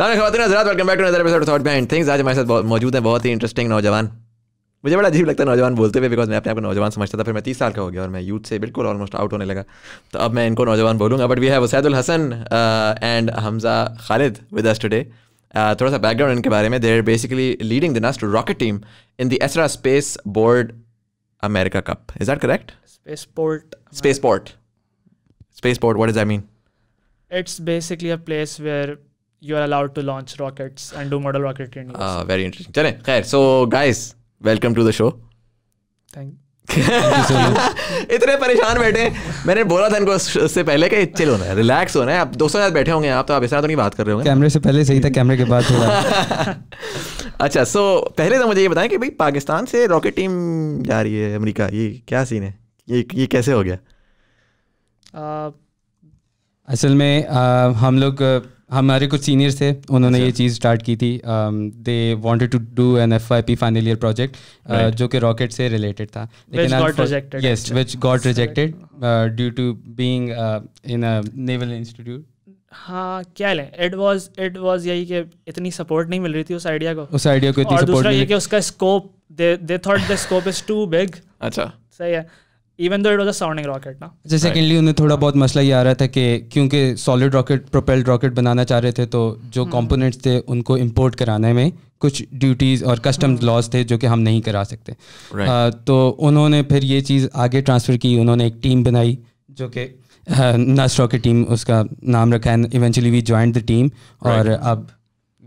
Welcome back to episode thought behind things आज हमारे साथ मौजूद हैं बहुत ही इंटरेस्टिंग नौजवान मुझे बड़ा अजीब लगता है नौजवान बोलते हुए बिकॉज मैं अपने आप को नौजवान समझता था फिर मैं तीस साल का हो गया और मैं यूथ से बिल्कुल ऑलमोस्ट आउट होने लगा तो अब मैं इनको नौजवान बोलूंगा but we have Wasaidul Hasan and Hamza Khalid with us today थोड़ा सा बैकग्राउंड इनके बारे में they are basically leading the NUST rocket team in the ESRA spaceport America Cup. Is that correct? Spaceport. America. Spaceport. Spaceport. What does that mean? It's basically a place where you are allowed to launch rockets and do model rocket training. Ah, uh, very interesting. Chale, khair. So, guys, welcome to the show. Thank. इतने परेशान बैठे मैंने बोला था इनको उससे पहले कि चिल होना है रिलैक्स होना है आप दोस्तों के साथ बैठे होंगे आप तो आप इस तरह तो नहीं बात कर रहे होंगे कैमरे से पहले सही था कैमरे के बाद अच्छा सो पहले तो मुझे ये बताएं कि भाई पाकिस्तान से रॉकेट टीम जा रही है अमरीका ये क्या सीन है ये ये कैसे हो गया असल में हम लोग हमारे कुछ सीनियर्स थे उन्होंने अच्छा। ये चीज़ स्टार्ट की थी they wanted to do an F Y P final year project जो कि रॉकेट से रिलेटेड था लेकिन yes which got rejected due to being in a naval institute हाँ क्या है इट वाज इट वाज यही कि इतनी सपोर्ट नहीं मिल रही थी उस आइडिया को उस आइडिया को इतनी सपोर्ट नहीं कि उसका scope they they thought the scope is too big अच्छा सही है even though it was a sounding rocket ना अच्छा सेकंडली उन्हें थोड़ा बहुत मसला ये आ रहा था कि क्योंकि सॉलिड रॉकेट प्रोपेल्ड रॉकेट बनाना चाह रहे थे तो जो कंपोनेंट्स हम्म। थे उनको इंपोर्ट कराने में कुछ ड्यूटीज़ और कस्टम्स हम्म। लॉज थे जो कि हम नहीं करा सकते right. आ, तो उन्होंने फिर ये चीज़ आगे ट्रांसफ़र की उन्होंने एक टीम बनाई जो कि नस्ट रॉकेट टीम उसका नाम रखा है eventually we joined the team और अब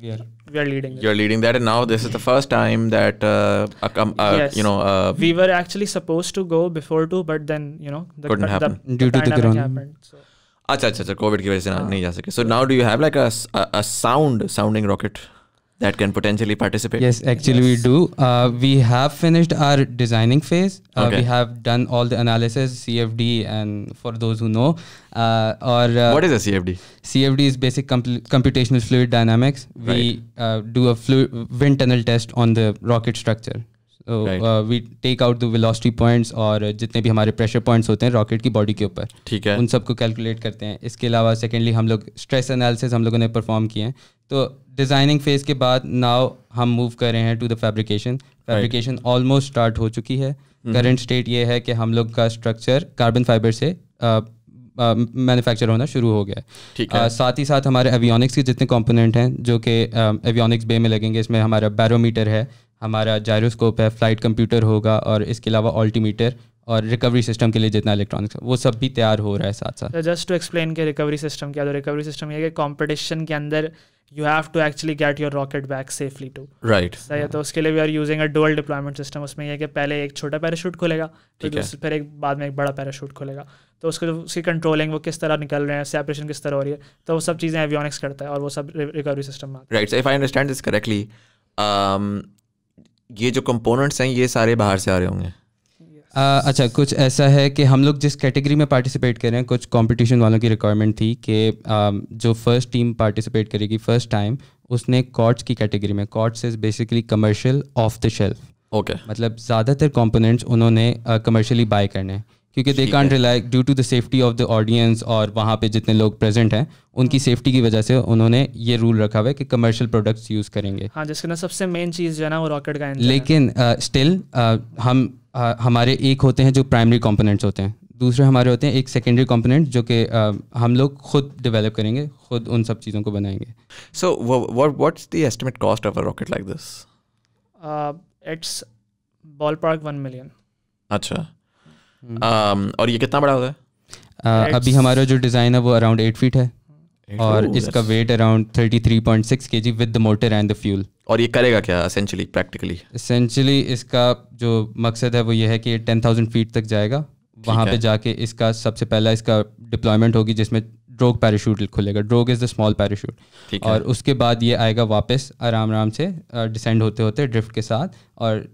we are we are leading you're it. leading that and now this is the first time that uh, a, uh, yes. you know uh, we were actually supposed to go before too but then you know the, couldn't happen the, due to the corona happened, so. अच्छा अच्छा अच्छा Covid की वजह से नहीं जा सके so now do you have a a sound sounding rocket? that can potentially participate? Yes, actually yes. we do. Uh, we have finished our designing phase. Uh, okay. We have done all the analysis, CFD, and for those who know, uh, or uh, what is a CFD? CFD is basic comp- computational fluid dynamics. We right. uh, do a flu- wind tunnel test on the rocket structure. so right. uh, we take out the velocity points or jitne bhi hamare pressure points hote hain rocket ki body ke upar theek hai un sab ko calculate karte hain iske alawa secondly hum log stress analysis hum logon ne perform kiye hain तो designing phase के बाद now हम move कर रहे हैं to the fabrication fabrication almost start हो चुकी है करंट mm-hmm. स्टेट ये है कि हम लोग का स्ट्रक्चर कार्बन फाइबर से मैन्युफैक्चर uh, uh होना शुरू हो गया ठीक है uh, साथ ही साथ हमारे एवियोनिक्स के जितने कंपोनेंट हैं जो कि एवियोनिक्स um, बे में लगेंगे इसमें हमारा बैरोमीटर है हमारा जायरोस्कोप है फ्लाइट कंप्यूटर होगा और इसके अलावा ऑल्टीमीटर और रिकवरी सिस्टम के लिए जितना इलेक्ट्रॉनिक्स वो सब भी तैयार हो रहा है साथ साथ जस्ट टू एक्सप्लेन के रिकवरी सिस्टम क्या रिकवरी तो सिस्टम ये कॉम्पिटिशन के अंदर you have to actually get your rocket back safely to right सही तो उसके लिए we are using a dual deployment system उसमें यह कि पहले एक छोटा पैराशूट खुलेगा तो है फिर एक बाद में एक बड़ा पैराशूट खुलेगा तो उसको उसकी कंट्रोलिंग वो किस तरह निकल रहे हैं सेपरेशन किस तरह हो रही है तो वो सब चीज़ें एवियोनिक्स करता है और वो सब रिकवरी सिस्टम में right if I understand this correctly ये जो कंपोनेंट्स हैं ये सारे बाहर से आ रहे होंगे Uh, अच्छा कुछ ऐसा है कि हम लोग जिस कैटेगरी में पार्टिसिपेट कर रहे हैं कुछ कंपटीशन वालों की रिक्वायरमेंट थी कि um, जो फर्स्ट टीम पार्टिसिपेट करेगी फर्स्ट टाइम उसने कॉर्ड्स की कैटेगरी में COTS is basically commercial off the shelf okay मतलब ज़्यादातर कॉम्पोनेंट्स उन्होंने कमर्शियली uh, बाय करने हैं क्योंकि they can't rely due to the safety of the audience और वहाँ पे जितने लोग प्रेजेंट हैं उनकी सेफ्टी की वजह से उन्होंने ये रूल रखा हुआ है कि कमर्शियल प्रोडक्ट्स यूज़ करेंगे हाँ जिसके ना सबसे मेन चीज़ जो है ना वो रॉकेट का लेकिन स्टिल uh, uh, हम हमारे एक होते हैं जो प्राइमरी कंपोनेंट्स होते हैं दूसरे हमारे होते हैं एक सेकेंडरी कंपोनेंट जो कि हम लोग खुद डेवलप करेंगे खुद उन सब चीज़ों को बनाएंगे so what's the estimate cost of a rocket like this it's ballpark one million अच्छा um, और ये कितना बड़ा होता है uh, अभी हमारा जो डिज़ाइन है वो अराउंड एट फीट है और इसका weight around thirty three point six K G with the motor and the fuel और ये करेगा क्या असेंचुअली प्रैक्टिकली असेंचुअली इसका जो मकसद है वो ये है कि टेन थाउजेंड फीट तक जाएगा वहाँ पे जाके इसका सबसे पहला इसका डिप्लॉयमेंट होगी जिसमें ड्रोग पैराशूट खुलेगा drogue is the small parachute और उसके बाद ये आएगा वापस आराम आराम से डिसेंड होते होते ड्रिफ्ट के साथ और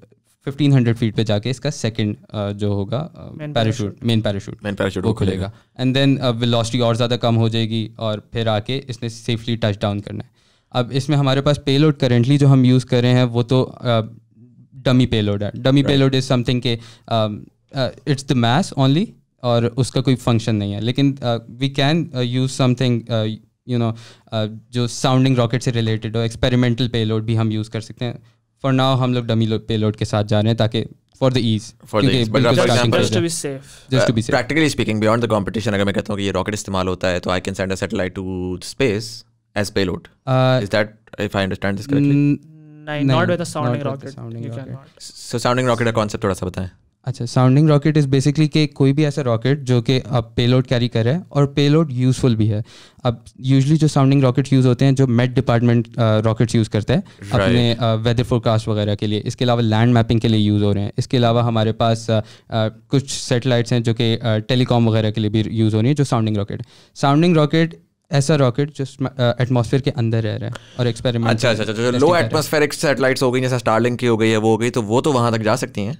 1500 फीट पे जाके इसका सेकंड जो होगा parachute main parachute main parachute वो खुलेगा एंड देन वेलोसिटी और ज़्यादा कम हो जाएगी और फिर आके इसने सेफली टच डाउन करना है अब इसमें हमारे पास पेलोड करेंटली जो हम यूज़ कर रहे हैं वो तो डमी पेलोड है डमी पेलोड इज़ समथिंग के इट्स द मैस ओनली और उसका कोई फंक्शन नहीं है लेकिन we can use something you know जो साउंडिंग रॉकेट से रिलेटेड हो एक्सपेरिमेंटल पेलोड भी हम यूज़ कर सकते हैं फॉर नाउ हम लोग डमी पेलोड के साथ जा रहे हैं ताकि for the ease practically speaking beyond the competition अगर मैं कहता हूँ कि ये रॉकेट इस्तेमाल होता है तो I can send a satellite to space as payload. Uh, Is that if I understand this correctly? नहीं not with का concept थोड़ा सा बताएं. अच्छा साउंडिंग रॉकेट इज़ बेसिकली कि कोई भी ऐसा रॉकेट जो कि अब पेलोड कैरी कर रहे हैं और पेलोड यूजफुल भी है अब यूजली जो साउंडिंग रॉकेट यूज़ होते हैं जो मेट डिपार्टमेंट रॉकेट्स यूज़ करते हैं right. अपने वेदर uh, फोरकास्ट वगैरह के लिए इसके अलावा लैंड मैपिंग के लिए यूज़ हो रहे हैं इसके अलावा हमारे पास uh, uh, कुछ सेटेलाइट्स हैं जो कि टेलीकॉम uh, वगैरह के लिए भी यूज़ हो रही है जो साउंडिंग रॉकेट साउंडिंग रॉकेट ऐसा रॉकेट जो एटमॉस्फेयर के अंदर रह रहा है और एक्सपेरिमेंट अच्छा अच्छा अच्छा लो एटमॉस्फेरिक सैटेलाइट्स हो गई जैसे स्टारलिंक की हो गई है वो हो गई तो वो तो वहां तक जा सकती हैं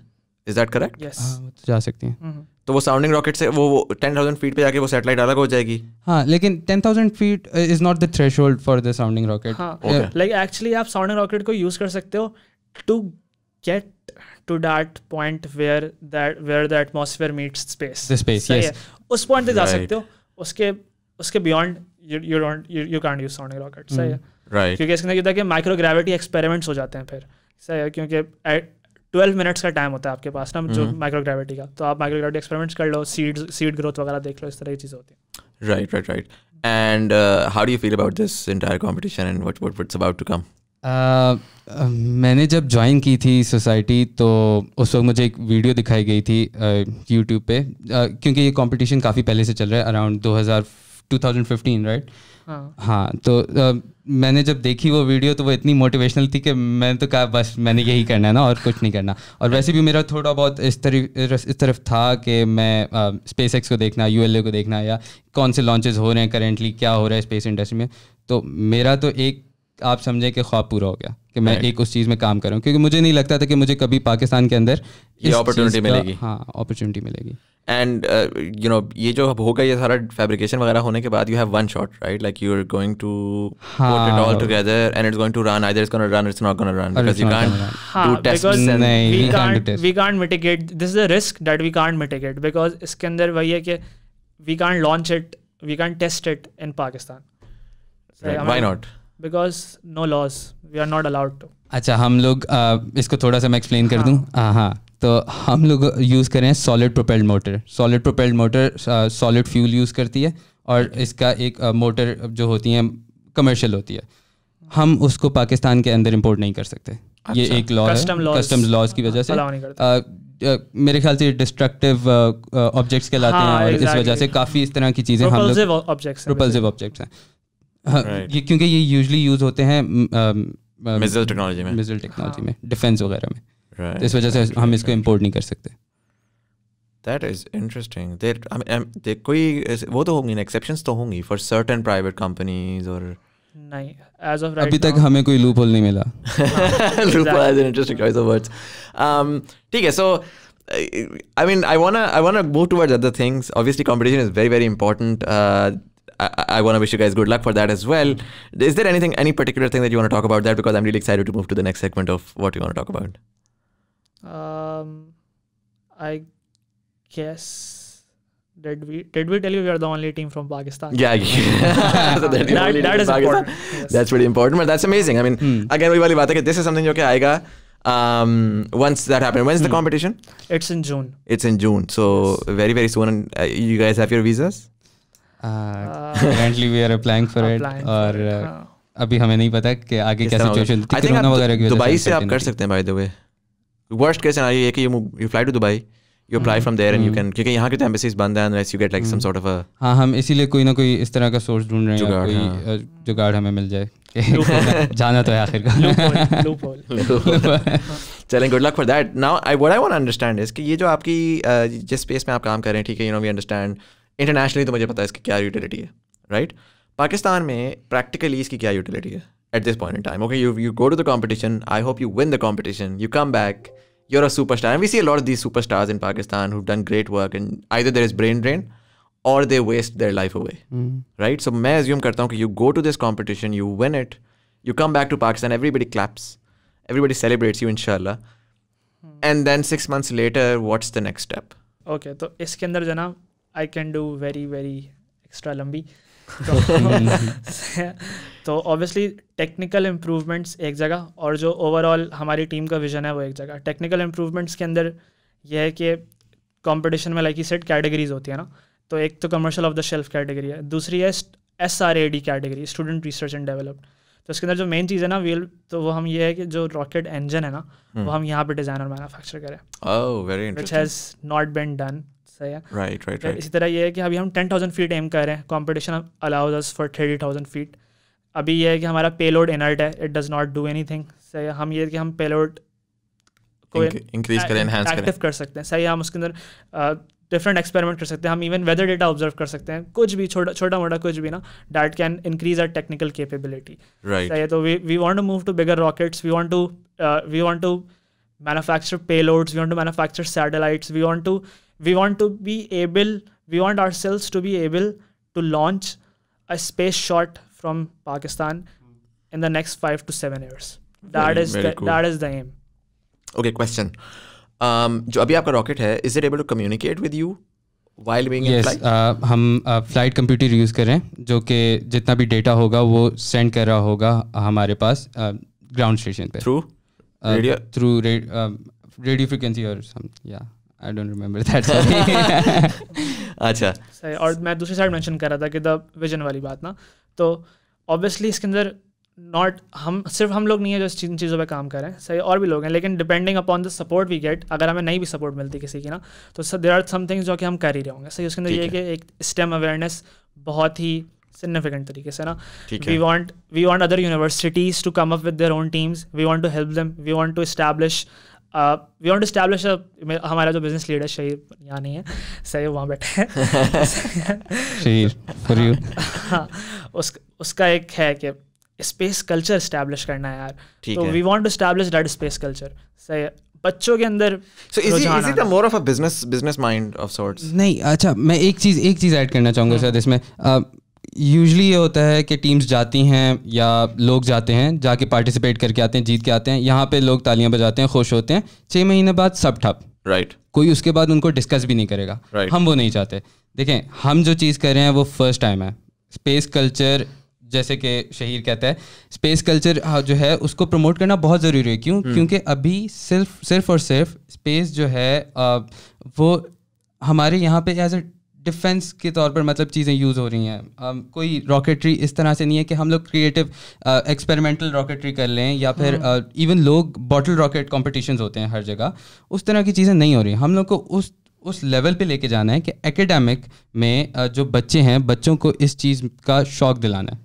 इज दैट करेक्ट यस तो जा सकती हैं हम्म। तो वो साउंडिंग रॉकेट से वो टेन थाउजेंड फीट पे जाके वो सैटेलाइट अलग हो जाएगी हाँ लेकिन ten thousand feet is not the threshold for the sounding rocket like actually आप साउंडिंग रॉकेट को यूज कर सकते हो to get to that point where that where the atmosphere meets space the space yes उस point पे जा सकते हो उसके उसके beyond you don't you you, use sonic rocket सही है राइट mm-hmm. क्योंकि इसके अंदर होता है कि माइक्रो ग्रेविटी एक्सपेरिमेंट्स हो जाते हैं फिर सही है क्योंकि ट्वेल्व मिनट्स का टाइम होता है आपके पास ना जो माइक्रो mm-hmm. ग्रेविटी का तो आप माइक्रो ग्रेविटी एक्सपेरिमेंट्स कर लो सीड सीड ग्रोथ वगैरह देख लो इस तरह की चीज़ें होती हैं right right right and how do you feel about this entire competition and what what what's about to come Uh, uh, मैंने जब ज्वाइन की थी सोसाइटी तो उस वक्त मुझे एक वीडियो दिखाई गई थी यूट्यूब uh, पे uh, क्योंकि ये कंपटीशन काफ़ी पहले से चल रहा है अराउंड 2000 2015 राइट हाँ, हाँ तो uh, मैंने जब देखी वो वीडियो तो वो इतनी मोटिवेशनल थी कि मैंने तो कहा बस मैंने यही करना है ना और कुछ नहीं करना और वैसे भी मेरा थोड़ा बहुत इस तरफ इस तरफ था कि मैं स्पेस uh, एक्स को देखना यू को देखना या कौन से लॉन्चेस हो रहे हैं करेंटली क्या हो रहा है स्पेस इंडस्ट्री में तो मेरा तो एक आप समझें कि ख्वाब पूरा हो गया कि मैं एक उस चीज़ में काम करूँ क्योंकि मुझे नहीं लगता था कि मुझे कभी पाकिस्तान के अंदर ये अपॉर्चुनिटी मिलेगी हाँ अपॉर्चुनिटी मिलेगी एंड यू नो ये जो होगा ये सारा फैब्रिकेशन वगैरह होने के बाद you have one shot right like you are going to put it all together and it's going to run either it's gonna run it's not gonna run because you can't do test नहीं we can't we can't mitigate this is a risk that we can't mitigate because इसके अंदर वही है कि we can't launch it we can't test it in Pakistan why not because no loss we are not allowed to अच्छा हम लोग इसको थोड़ा सा मैं एक्सप्लेन कर हाँ। दूँ हाँ, हाँ तो हम लोग यूज़ करें solid propelled motor solid propelled motor solid fuel use करती है और इसका एक मोटर जो होती है कमर्शियल होती है हम उसको पाकिस्तान के अंदर इम्पोर्ट नहीं कर सकते अच्छा, ये एक लॉ है कस्टम लॉज की वजह से आ, मेरे ख्याल से डिस्ट्रक्टिव ऑब्जेक्ट्स कहलाते हाँ, हैं और exactly. इस वजह से काफ़ी इस तरह की चीज़ें हम लोग ऑब्जेक्ट्स हैं हाँ, ये क्योंकि ये यूजली यूज होते हैं मिसाइल टेक्नोलॉजी में मिसाइल हाँ। टेक्नोलॉजी में डिफेंस वगैरह में right. तो इस वजह से हम इसको इम्पोर्ट नहीं कर सकते दैट इज इंटरेस्टिंग देर कोई वो तो होंगी ना एक्सेप्शंस तो होंगी फॉर सर्टेन प्राइवेट कंपनीज और नहीं एज ऑफ अभी तक हमें कोई लूप नहीं मिला loop is interesting choice of words ठीक है सो I mean, I wanna I wanna move towards other things. Obviously, competition is very very important. Uh, I, I want to wish you guys good luck for that as well. Is there anything, any particular thing that you want to talk about that? Because I'm really excited to move to the next segment of what you want to talk about. Um, I guess did we did we tell you we are the only team from Pakistan? Yeah, yeah. so that, that, that is Pakistan. important. Yes. That's pretty important, but that's amazing. I mean, hmm. again, we वाली बात this is something okay. कि आएगा um, once that happens. When's hmm. the competition? It's in June. It's in June. So very very soon. And, uh, you guys have your visas? Currently we are applying for it और अभी हमें नहीं पता कि आगे क्या situation I think वगैरह की दुबई से आप कर सकते हैं by the way worst case scenario ये कि you you fly to Dubai you apply from there and you can क्योंकि यहां के तो एम्बेसीज बंद हैं unless you get like some sort of a हां हम इसीलिए कोई ना कोई इस तरह का सोर्स ढूंढ रहे हैं कोई हाँ। जुगाड़ हमें मिल जाए जाना तो है आखिर का चलें good luck for that now I what I want to understand is कि ये जो आपकी जिस स्पेस में आप काम कर रहे हैं ठीक है you know we understand internationally तो मुझे पता है इसकी क्या यूटिलिटी है राइट पाकिस्तान में प्रैक्टिकली इसकी क्या यूटिलिटी है at this point in time okay you you go to the competition I hope you win the competition you come back you're a superstar we see a lot superstars in Pakistan who done great work in I there is brain drain और they waste their life away right so मैं assume करता हूँ कि you go to this competition you win it you come back to Pakistan everybody claps everybody celebrates you इनशाला and then six months later what's the next step okay तो इसके अंदर जना I can do very very extra लंबी तो obviously technical improvements एक जगह और जो ओवरऑल हमारी टीम का विजन है वो एक जगह टेक्निकल इम्प्रूवमेंट्स के अंदर यह है कि कॉम्पिटिशन में लाइक ही सेट कैटेगरीज होती है ना तो एक तो commercial off the shelf category है दूसरी है S R A D category student research and developed तो इसके अंदर जो मेन चीज़ है ना व्हील तो वो हम ये है कि जो रॉकेट इंजन है ना hmm. वो हम्म। हम यहाँ पे डिज़ाइन और मैनुफैक्चर करें which has not been done सही है राइट राइट राइट इसी तरह ये है कि अभी हम टेन थाउजेंड फीट एम कर रहे हैं competition allows for thirty thousand feet अभी ये है कि हमारा पेलोड इनर्ट है it does not do anything सही हम ये कि हम पेलोड को इंक्रीज करें एक्टिव कर सकते हैं सही हम उसके अंदर डिफरेंट एक्सपेरिमेंट कर सकते हैं हम इवन वेदर डेटा ऑब्जर्व कर सकते हैं कुछ भी छोटा छोटा मोटा कुछ भी ना that can increase our technical capability right तो we we want to move to bigger rockets we want to we want to payloads we want to manufacture satellites we want to we want to be able we want ourselves to be able to launch a space shot from pakistan in the next 5 to 7 years that very, is very the, cool. that is the aim okay question um, जो अभी आपका rocket है is yes, able to communicate with you while being yes हम flight computer use कर रहे हैं जो कि जितना भी डेटा होगा वो सेंड कर रहा होगा हमारे पास ग्राउंड uh, स्टेशन पे through radio through radio frequency or something. Yeah. I don't remember that अच्छा सही और मैं दूसरी साइड मेंशन कर रहा था कि द विजन वाली बात ना तो ऑब्वियसली इसके अंदर नॉट हम सिर्फ हम लोग नहीं है जो इन चीज़ों पे काम कर रहे हैं सही और भी लोग हैं लेकिन depending upon the support we get अगर हमें नहीं भी सपोर्ट मिलती किसी की ना तो देर आर सम थिंग्स जो कि हम कर ही रहे होंगे सही उसके अंदर ये कि एक स्टेम अवेयरनेस बहुत ही सिग्निफिकेंट तरीके से ना we want we want other universities to come up with their own teams we want to help them we want to establish we want establish हमारा जो बिजनेस लीडर शहीद यहाँ नहीं है सही वहाँ बैठे हैं हाँ उस उसका एक है कि स्पेस कल्चर इस्टेब्लिश करना है यार तो we want to establish that space culture सही है बच्चों के अंदर so is is it more of a business business mind of sorts नहीं अच्छा मैं एक चीज एक चीज ऐड करना चाहूंगा हाँ। सर इसमें uh, यूजली ये होता है कि टीम्स जाती हैं या लोग जाते हैं जाके पार्टिसिपेट करके आते हैं जीत के आते हैं यहाँ पे लोग तालियां बजाते हैं खुश होते हैं छः महीने बाद सब ठप राइट right. कोई उसके बाद उनको डिस्कस भी नहीं करेगा right. हम वो नहीं चाहते देखें हम जो चीज़ कर रहे हैं वो फर्स्ट टाइम है स्पेस कल्चर जैसे कि शहीर कहता है स्पेस कल्चर हाँ, जो है उसको प्रमोट करना बहुत ज़रूरी है क्यों hmm. क्योंकि अभी सिर्फ सिर्फ और सिर्फ स्पेस जो है वो हमारे यहाँ पे एज अ डिफेंस के तौर पर मतलब चीज़ें यूज़ हो रही हैं um, कोई रॉकेटरी इस तरह से नहीं है कि हम लोग क्रिएटिव एक्सपेरिमेंटल रॉकेटरी कर लें या फिर इवन हाँ। uh, लोग बॉटल रॉकेट कॉम्पिटिशन होते हैं हर जगह उस तरह की चीज़ें नहीं हो रही हम लोग को उस उस लेवल पे लेके जाना है कि एकेडमिक में uh, जो बच्चे हैं बच्चों को इस चीज़ का शौक दिलाना है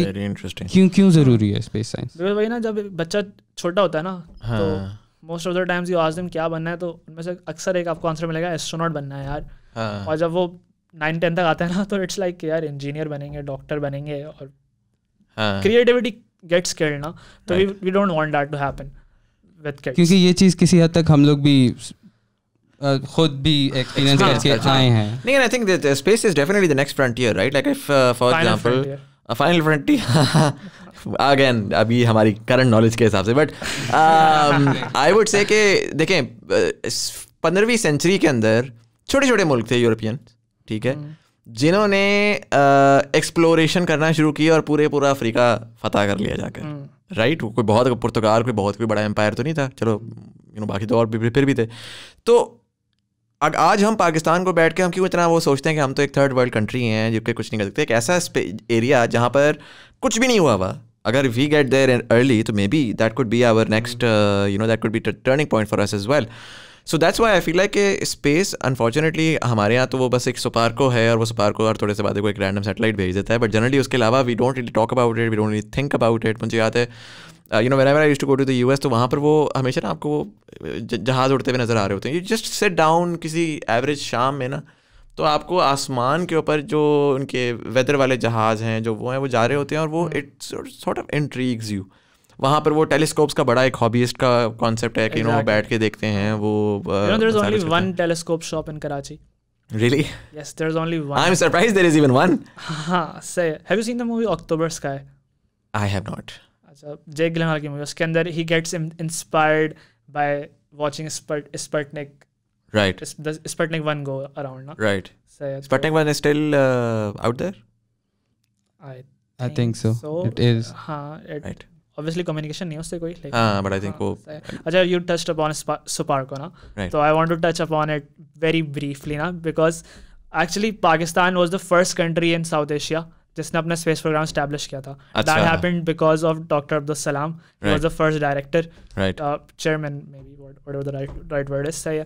वेरी इंटरेस्टिंग क्यों क्यों ज़रूरी है स्पेस साइंस भाई ना जब बच्चा छोटा होता है ना तो हाँ. तो most of the times you आज दिन क्या बनना है तो उनमें से अक्सर एक आपको आंसर मिलेगा एस्ट्रोनॉट बनना है यार हाँ। और जब वो नाइन टेन तक आता है ना तो इट्स लाइक यार इंजीनियर बनेंगे डॉक्टर बनेंगे और क्रिएटिविटी गेट्स केयर ना तो we we don't want that to happen with kids क्योंकि ये चीज किसी हद तक हम लोग भी खुद भी एक्सपीरियंस करके आए हैं नहीं I think that space is definitely the next frontier right like if for example a final frontier again अभी हमारी करंट नॉलेज के हिसाब से बट आई वुड से कि देखें uh, पंद्रहवीं सेंचुरी के अंदर छोटे छोटे मुल्क थे यूरोपियन ठीक है जिन्होंने एक्सप्लोरेशन करना शुरू किया और पूरे पूरा अफ्रीका फतेह कर लिया जाकर राइट हम्म। कोई बहुत पुर्तगाल कोई बहुत कोई बड़ा एम्पायर तो नहीं था चलो यू नो बाकी तो और भी फिर भी थे तो अग आज हम पाकिस्तान को बैठ के हम क्यों इतना वो सोचते हैं कि हम तो एक थर्ड वर्ल्ड कंट्री हैं जिसके कुछ नहीं कर सकते एक ऐसा एरिया जहाँ पर कुछ भी नहीं हुआ हुआ अगर वी गेट देयर अर्ली तो maybe that could be our next you know that could be turning point for us as well so that's why I feel like space unfortunately हमारे यहाँ तो वो बस एक सुपार्को है और वो सुपार्को और थोड़े से बाद को एक रैंडम सेटेलाइट भेज देता है बट जनरली उसके अलावा we don't really talk about it we don't really think about it मुझे याद है you know when I to go to the U S तो वहाँ पर वो हमेशा ना आपको वो जहाज़ उड़ते हुए नज़र आ रहे होते हैं यू जस्ट सेट डाउन किसी एवरेज शाम में ना तो आपको आसमान के ऊपर जो उनके वेदर वाले जहाज़ हैं जो वो हैं वो जा रहे होते हैं और वो it's sort of intrigues you वहाँ पर वो टेलीस्कोप्स का बड़ा एक हॉबीस्ट का कॉन्सेप्ट है कि exactly. बैठ के देखते हैं वो one telescope shop in Karachi Really? Yes, there's only one. I'm surprised there is even one. हाँ, say, Have you seen the movie October Sky? I have not. अच्छा, जेक गिलहन की मूवी उसके अंदर he gets inspired by watching Spurt Sputnik Right. Does Sputnik one go around ना? Right. So, yeah, Sputnik 1 is still uh, out there? I think, I think so. so. It is. Uh, it, right. Obviously communication नहीं है उससे कोई हाँ but I think वो अच्छा you touched upon SUPARCO ना तो I want to touch upon it very briefly ना because actually Pakistan was the first country in South Asia जिसने अपना स्पेस प्रोग्राम स्टैब्लिश किया था that happened because of doctor Abdul Salam was the first director chairman maybe whatever the right word is सही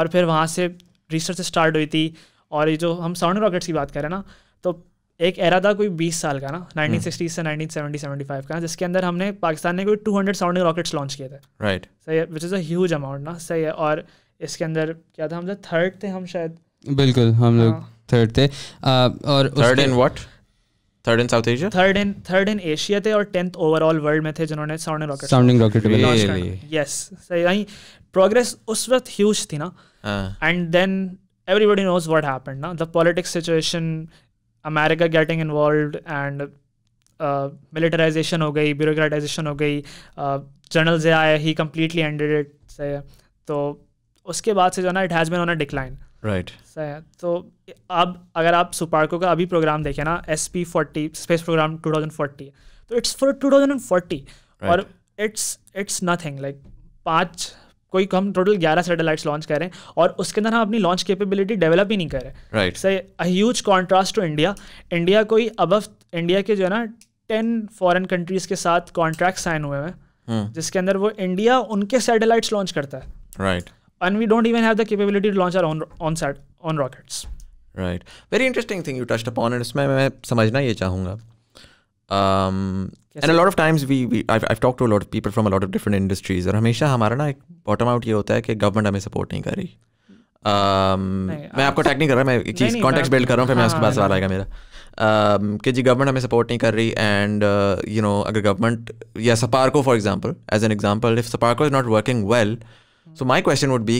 और फिर वहाँ से रिसर्च स्टार्ट हुई थी और ये जो हम साउंड रॉकेट्स की बात करें ना तो एक एरा था कोई 20 साल का ना 1960 हम्म। से 1970 75 का जिसके अंदर हमने पाकिस्तान ने कोई 200 साउंडिंग रॉकेट्स लॉन्च किए थे राइट सही है which is a huge amount ना सही है और इसके अंदर क्या था हम लोग थर्ड थे हम शायद बिल्कुल हम लोग हाँ। थर्ड थे और third in what third in South Asia third in third in Asia थे और टेंथ ओवरऑल वर्ल्ड में थे जिन्होंने sounding rocket sounding rocket yes सही यानी प्रोग्रेस उस वक्त ह्यूज थी ना and then everybody knows what happened ना the politics situation America getting involve and militarization हो गई ब्यूरोक्रेटाइजेशन हो गई जनरल जे आया ही कम्प्लीटली एंडेड इट है तो उसके बाद से जो है ना it has been on a decline right तो अब अगर आप सुपार्को का अभी प्रोग्राम देखें ना S P forty space program two thousand forty तो it's for two thousand and forty और इट्स इट्स नथिंग लाइक पाँच कोई हम टोटल ग्यारह सेटेलाइट लॉन्च कर रहे हैं और उसके अंदर हम अपनी लॉन्च केपेबिलिटी डेवलप ही नहीं कर रहे right sir huge contrast to India India कोई अब इंडिया के जो है ना टेन फॉरेन कंट्रीज के साथ कॉन्ट्रैक्ट साइन हुए हैं hmm. जिसके अंदर वो इंडिया उनके सैटेलाइट्स लॉन्च करता है right and we don't even have the capability to launch are on on sat on rockets right very interesting thing you touched upon and इसमें मैं समझना ये चाहूंगा um, and a lot of times we, we I've, I've talked to a lot of people from a lot of different industries और हमेशा हमारा ना एक बॉटम आउट ये होता है कि गवर्नमेंट हमें सपोर्ट नहीं कर रही um, मैं आपको टैग नहीं कर रहा मैं एक चीज़ कॉन्टेक्ट बिल्ड कर रहा हूँ फिर मैं उसके पास हाँ, सवाल आएगा मेरा um, कि जी गवर्नमेंट हमें सपोर्ट नहीं कर रही एंड यू नो अगर गवर्नमेंट या SUPARCO for example as an example if SUPARCO is not working well So my question would be,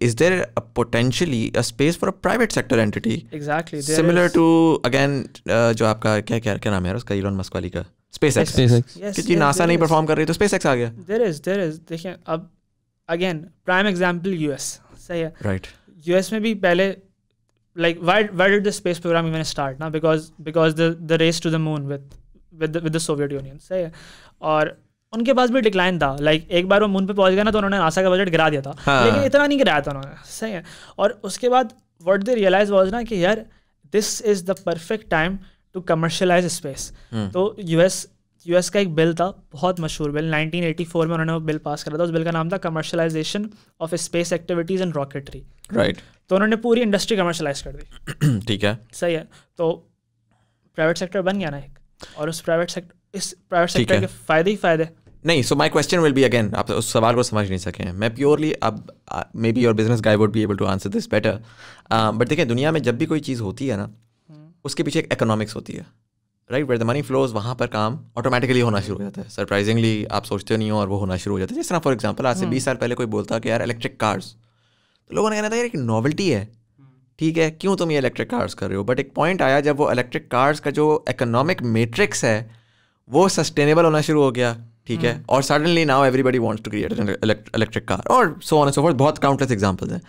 is there a potentially a space for a private sector entity? Exactly. Similar is. to again, uh, जो आपका क्या क्या क्या नाम है उसका Elon का SpaceX. SpaceX. Yes. क्योंकि NASA नहीं perform कर रही तो SpaceX आ गया. There is, there is. देखिए अब again prime example US. सही है. Right. US में भी पहले like why why did the space program even start now because because the the race to the moon with with the, with the Soviet Union say or उनके पास भी decline था like एक बार वो moon पे पहुंच गया ना तो उन्होंने नासा का बजट गिरा दिया था हाँ. लेकिन इतना नहीं गिराया था उन्होंने सही है और उसके बाद वट दे रियलाइज वॉज ना कि यार this is the perfect time to commercialize space तो यूएस यूएस का एक बिल था बहुत मशहूर बिल 1984 में उन्होंने वो बिल पास करा था उस बिल का नाम था commercialization of space activities and rocketry right तो उन्होंने पूरी इंडस्ट्री कमर्शलाइज कर दी ठीक है सही है तो प्राइवेट सेक्टर बन गया ना एक और उस प्राइवेट सेक्टर इस प्राइवेट सेक्टर के फायदे ही फायदे नहीं so my question will be again आप उस सवाल को समझ नहीं सके हैं मैं प्योरली अब maybe your business guy would be able to answer this better but देखें दुनिया में जब भी कोई चीज़ होती है ना उसके पीछे एक इकोनॉमिक्स होती है right wait the money flows वहाँ पर काम ऑटोमेटिकली होना शुरू हो जाता है सरप्राइजिंगली आप सोचते नहीं हो और वो होना शुरू हो जाता है जिस तरह फॉर एग्जाम्पल आज से बीस साल पहले कोई बोलता कि यार इलेक्ट्रिक कार्स तो लोगों ने कहना था यार एक नॉवल्टी है ठीक है क्यों तुम ये इलेक्ट्रिक कार्स कर रहे हो बट एक पॉइंट आया जब वो इलेक्ट्रिक कार्स का जो इकोनॉमिक मेट्रिक्स है वो सस्टेनेबल होना शुरू हो गया ठीक है hmm. और suddenly now everybody wants to create electric car और सो ऑन सो बहुत काउंटलेस एग्जाम्पल हैं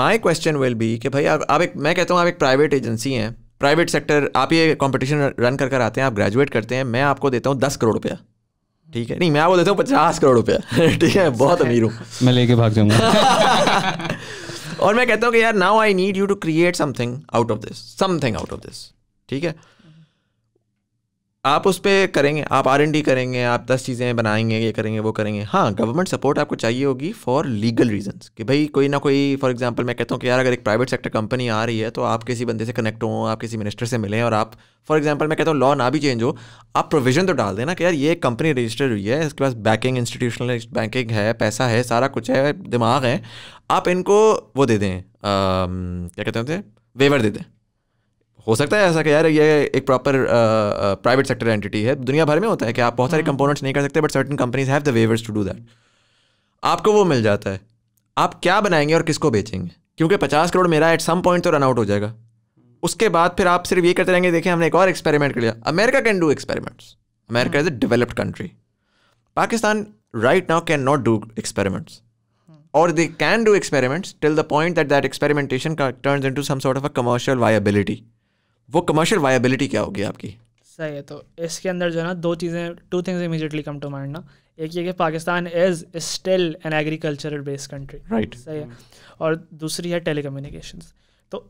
माई क्वेश्चन विल बी कि भाई आप एक मैं कहता हूँ आप एक प्राइवेट एजेंसी हैं प्राइवेट सेक्टर आप ये कॉम्पिटिशन रन कर कर आते हैं आप ग्रेजुएट करते हैं मैं आपको देता हूँ दस करोड़ रुपया ठीक है नहीं मैं आपको देता हूँ पचास करोड़ रुपया ठीक है बहुत अमीर हूँ मैं लेके भाग जाऊँगा और मैं कहता हूँ कि यार now I need you to create something out of this something out of this ठीक है आप उस पर करेंगे आप आर एंड डी करेंगे आप दस चीज़ें बनाएंगे ये करेंगे वो करेंगे हाँ गवर्नमेंट सपोर्ट आपको चाहिए होगी फॉर लीगल रीजंस कि भाई कोई ना कोई फॉर एग्जांपल मैं कहता हूँ कि यार अगर एक प्राइवेट सेक्टर कंपनी आ रही है तो आप किसी बंदे से कनेक्ट हों आप किसी मिनिस्टर से मिलें और आप फॉर एग्जाम्पल मैं कहता हूँ लॉ ना भी चेंज हो आप प्रोविजन तो डाल देना कि यार ये कंपनी रजिस्टर्ड हुई है इसके पास बैंकिंग इंस्टीट्यूशनल बैंकिंग है पैसा है सारा कुछ है दिमाग है आप इनको वो दे दें क्या कहते हैं वेवर दे दें हो सकता है ऐसा कि यार ये एक प्रॉपर प्राइवेट सेक्टर एंटिटी है दुनिया भर में होता है कि आप बहुत सारे कंपोनेंट्स हाँ। नहीं कर सकते but certain companies have the wavers to do that आपको वो मिल जाता है आप क्या बनाएंगे और किसको बेचेंगे क्योंकि पचास करोड़ मेरा एट सम पॉइंट तो रन आउट हो जाएगा उसके बाद फिर आप सिर्फ ये करते रहेंगे देखें हमने एक और एक्सपेरिमेंट कर लिया America can do experiments America is a developed country Pakistan right now can not do experiments और they can do experiments till the point that that experimentation turns into some sort of a commercial viability वो commercial viability क्या होगी आपकी सही है तो इसके अंदर जो है ना दो चीज़ें two things immediately come to mind ना एक ये कि Pakistan is still an agricultural based country right सही है और दूसरी है टेली तो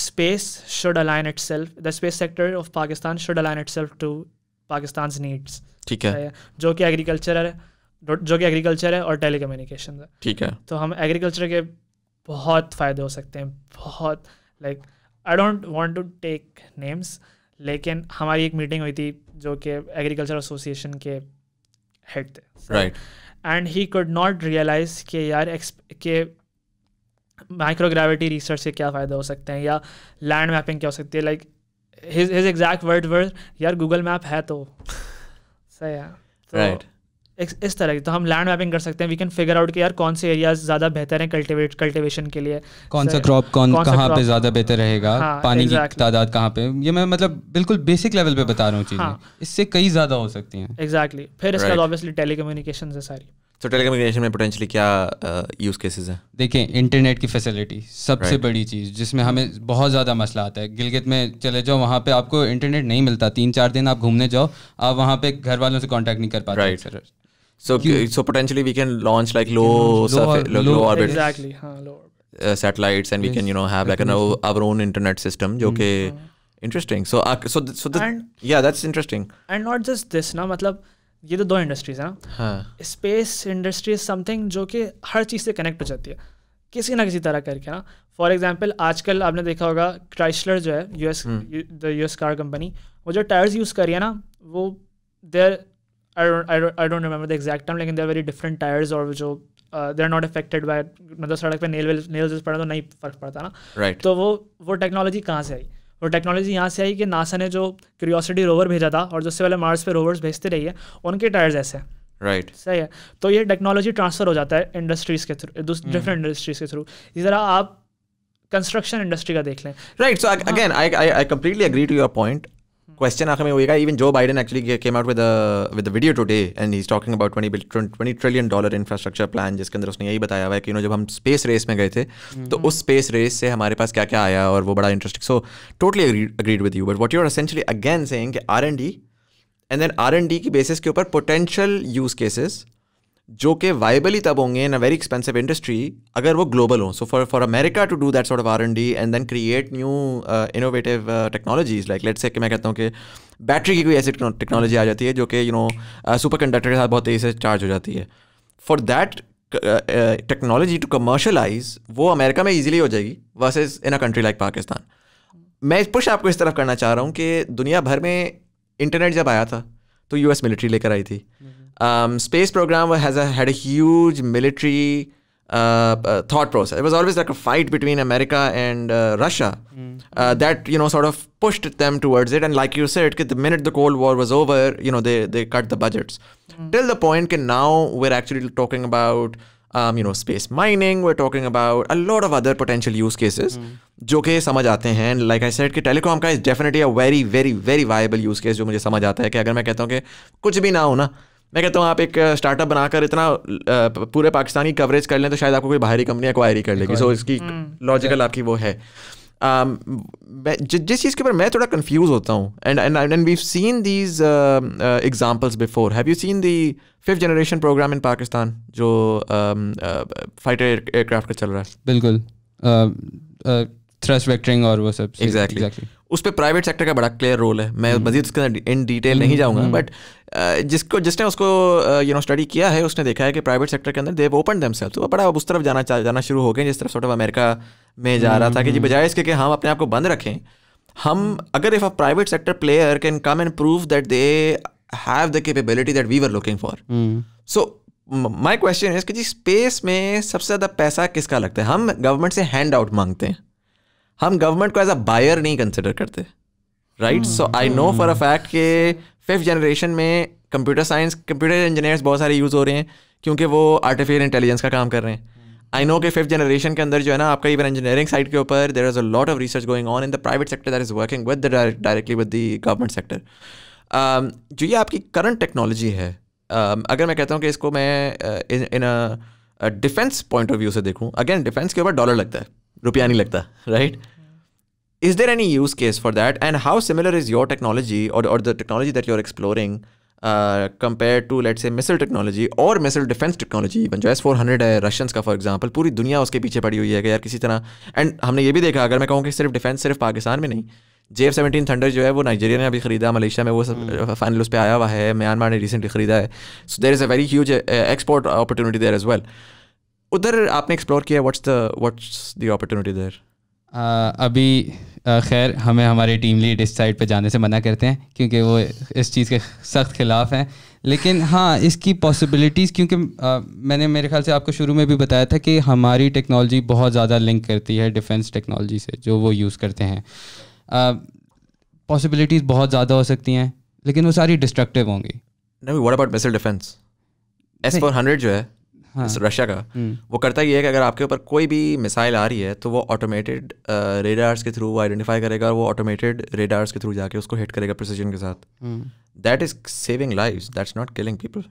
space should align itself the space sector of Pakistan should align itself to Pakistan needs ठीक है जो कि एग्रीकल्चर है जो कि एग्रीकल्चर है और टेली है ठीक है तो हम एग्रीकल्चर के बहुत फ़ायदे हो सकते हैं बहुत like like, I don't want to take names लेकिन हमारी एक मीटिंग हुई थी जो कि एग्रीकल्चर एसोसिएशन के हेड थे right and he could not realize के यार के माइक्रोग्राविटी रिसर्च से क्या फ़ायदा हो सकते हैं या लैंड मैपिंग क्या हो सकती है like his his exact word word यार गूगल मैप है तो सही है राइट इस तरह की तो हम लैंड मैपिंग कर सकते हैं वी कैन फिगर आउट कि यार कौन से एरियाज ज्यादा बेहतर हैं कल्टीवेट कल्टीवेशन के लिए कौन सा क्रॉप कौन, कौन कहाँ पे ज्यादा बेहतर रहेगा हाँ, पानी exactly. की तादाद कहाँ पे ये मैं मतलब बिल्कुल बेसिक लेवल पे बता रहा हूँ हाँ, इससे कई ज्यादा हो सकती हैं एग्जैक्टली exactly. फिर इसके ऑब्वियसली टेलीकम्युनिकेशन है सारी तो टेलीकम्युनिकेशन में पोटेंशियली क्या यूज केसेस हैं देखें इंटरनेट की फैसिलिटी सबसे right. बड़ी चीज़ जिसमें हमें बहुत ज़्यादा मसला आता है गिलगित में चले जाओ वहाँ पे आपको इंटरनेट नहीं मिलता तीन चार दिन आप घूमने जाओ आप वहाँ पे घर वालों से कांटेक्ट नहीं कर पाते right. So you, so potentially we can launch like low low, surface, low, low, low, orbit exactly haan, low orbit. Uh, satellites and yes. we can you know have like an, o- our own internet system जो कि interesting so uh, so th- so the, and, yeah that's interesting and not just this ना matlab ये तो दो industries हैं ना space industry is something जो कि हर चीज़ से कनेक्ट हो जाती है किसी ना किसी तरह करके ना फॉर एग्जांपल आजकल आपने देखा होगा क्राइस्लर जो है US the US car company वो जो टायर्स यूज़ कर रही है ना वो there I don't remember the exact time लेकिन देर वेरी डिफरेंट टायर्स और जो they are not affected by मतलब सड़क पर नेल वेल नेल पड़ा तो नहीं फर्क पड़ता ना right. तो वो वो टेक्नोलॉजी कहाँ से आई वो टेक्नोलॉजी यहाँ से आई कि नासा ने जो क्यूरियोसिटी रोवर भेजा था और जिससे पहले मार्स पे रोवर्स भेजते रहिए उनके टायर्स ऐसे हैं राइट right. सही है तो ये टेक्नोलॉजी ट्रांसफर हो जाता है इंडस्ट्रीज के थ्रू डिफरेंट इंडस्ट्रीज के थ्रू इसी तरह आप कंस्ट्रक्शन इंडस्ट्री का देख लें right so again I I completely agree to your point question आखिर में होगा इवन जो Biden actually came out with with video today and today talking about twenty trillion dollar infrastructure plan जिसके अंदर उसने यही बताया हुआ है कि जब हम स्पेस रेस में गए थे तो हम्म। उस स्पेस रेस से हमारे पास क्या क्या आया और वो बड़ा interesting so totally agreed with you but what you are essentially again say R and D and then R and D की बेसिस के ऊपर पोटेंशियल यूज केसेस जो कि वाइबली तब होंगे in a very expensive industry अगर वो global हों so for for America to do that sort of R and D and then create new innovative technologies like let's say कि मैं कहता हूँ कि बैटरी की कोई ऐसी टेक्नोलॉजी आ जाती है जो कि यू नो सुपर कंडक्टर के साथ बहुत तेज़ी से चार्ज हो जाती है for that technology to commercialize वो अमेरिका में ईजिली हो जाएगी versus in a country like Pakistan मैं पुश आपको इस तरफ करना चाह रहा हूँ कि दुनिया भर में इंटरनेट जब आया था तो एस मिलिट्री लेकर आई थी mm -hmm. um, space program has a, had a huge military uh, uh, thought process. It was always like a fight between America and uh, Russia mm. that you know sort of pushed them towards it. And like you said, the minute the Cold War was over, you know they they cut the budgets mm. till the point that now we're actually talking about. Um, you know, space mining. We're talking about a lot of other potential use cases, जो कि समझ And like I said, कि telecom is definitely a very, very, very viable use case जो मुझे समझ आता है कि अगर मैं कहता हूँ मैं कहता हूँ आप एक स्टार्टअप बनाकर इतना पूरे पाकिस्तानी कवरेज कर लें तो शायद आपको कोई बाहरी कंपनी एक्वायरी कर लेगी सो इसकी लॉजिकल hmm. आपकी वो है um, जिस चीज़ के ऊपर मैं थोड़ा कन्फ्यूज होता हूँ and and and we seen these examples before have you seen the fifth generation program in Pakistan जो फाइटर um, एयरक्राफ्ट का चल रहा है बिल्कुल थ्रस्ट वेक्टरिंग और वो सब एग्जैक्टली exactly. exactly. उस पर प्राइवेट सेक्टर का बड़ा क्लियर रोल है मैं मजीद उसके अंदर इन डिटेल नहीं हम्म, जाऊँगा बट हम्म। जिसको जिसने उसको यू नो स्टडी किया है उसने देखा है कि प्राइवेट सेक्टर के अंदर देव ओपन दम सेल्फ वो बड़ा उस तरफ जाना जाना शुरू हो गए जिस तरफ सॉर्ट ऑफ अमेरिका में जा रहा था कि जी हम्म। बजाय इसके कि हम अपने आप को बंद रखें हम अगर if a private sector player can come and prove that they have the capability that we were looking for so my question है कि जी स्पेस में सबसे ज़्यादा पैसा किसका लगता है हम गवर्नमेंट से हैंड आउट मांगते हैं हम गवर्नमेंट को एज अ बायर नहीं कंसिडर करते right so I know for a fact कि फिफ्थ जनरेशन में कंप्यूटर साइंस कंप्यूटर इंजीनियर्स बहुत सारे यूज़ हो रहे हैं क्योंकि वो आर्टिफिशियल इंटेलिजेंस का काम कर रहे हैं आई नो कि फिफ्थ जनरेशन के अंदर जो है ना आपका इवन इंजीनियरिंग साइड के ऊपर there is a lot of research going on in the private sector that is working with directly with the government sector जो ये आपकी करंट टेक्नोलॉजी है um, अगर मैं कहता हूँ कि इसको मैं in defence point of view से देखूँ अगेन डिफेंस के ऊपर डॉलर लगता है रुपया नहीं लगता right right? is there any use case for that and how similar is your technology or, or the technology that you're exploring uh, compared to let's say missile technology or missile defense technology even जो S400 है Russians for example पूरी दुनिया उसके पीछे पड़ी हुई है कि यार किसी तरह and हमने ये भी देखा अगर मैं कहूँ कि सिर्फ defense सिर्फ पाकिस्तान में नहीं जे एफ सेवेंटीन थंडर जो है वो नाइजीरिया ने अभी खरीदा मलेशिया में वो hmm. uh, final फाइनल उस पर आया हुआ है म्यांमार ने रिसेंटली खरीदा है so there is a very export uh, अभी खैर हमें हमारे टीम लीड इस साइड पर जाने से मना करते हैं क्योंकि वो इस चीज़ के सख्त खिलाफ हैं लेकिन हाँ इसकी पॉसिबिलिटीज़ क्योंकि मैंने मेरे ख्याल से आपको शुरू में भी बताया था कि हमारी टेक्नोलॉजी बहुत ज़्यादा लिंक करती है डिफेंस टेक्नोलॉजी से जो वो यूज़ करते हैं पॉसिबिलिटीज़ बहुत ज़्यादा हो सकती हैं लेकिन वो सारी डिस्ट्रक्टिव होंगी what about missile defence S four hundred जो है हाँ। रशिया का हम्म। वो करता ये है कि अगर आपके ऊपर कोई भी मिसाइल आ रही है तो वो ऑटोमेटेड रेडार्स के थ्रू आइडेंटिफाई करेगा और वो ऑटोमेटेड रेडार्स के थ्रू जाके उसको हिट करेगा प्रोसीजन के साथ that is saving life that's not killing people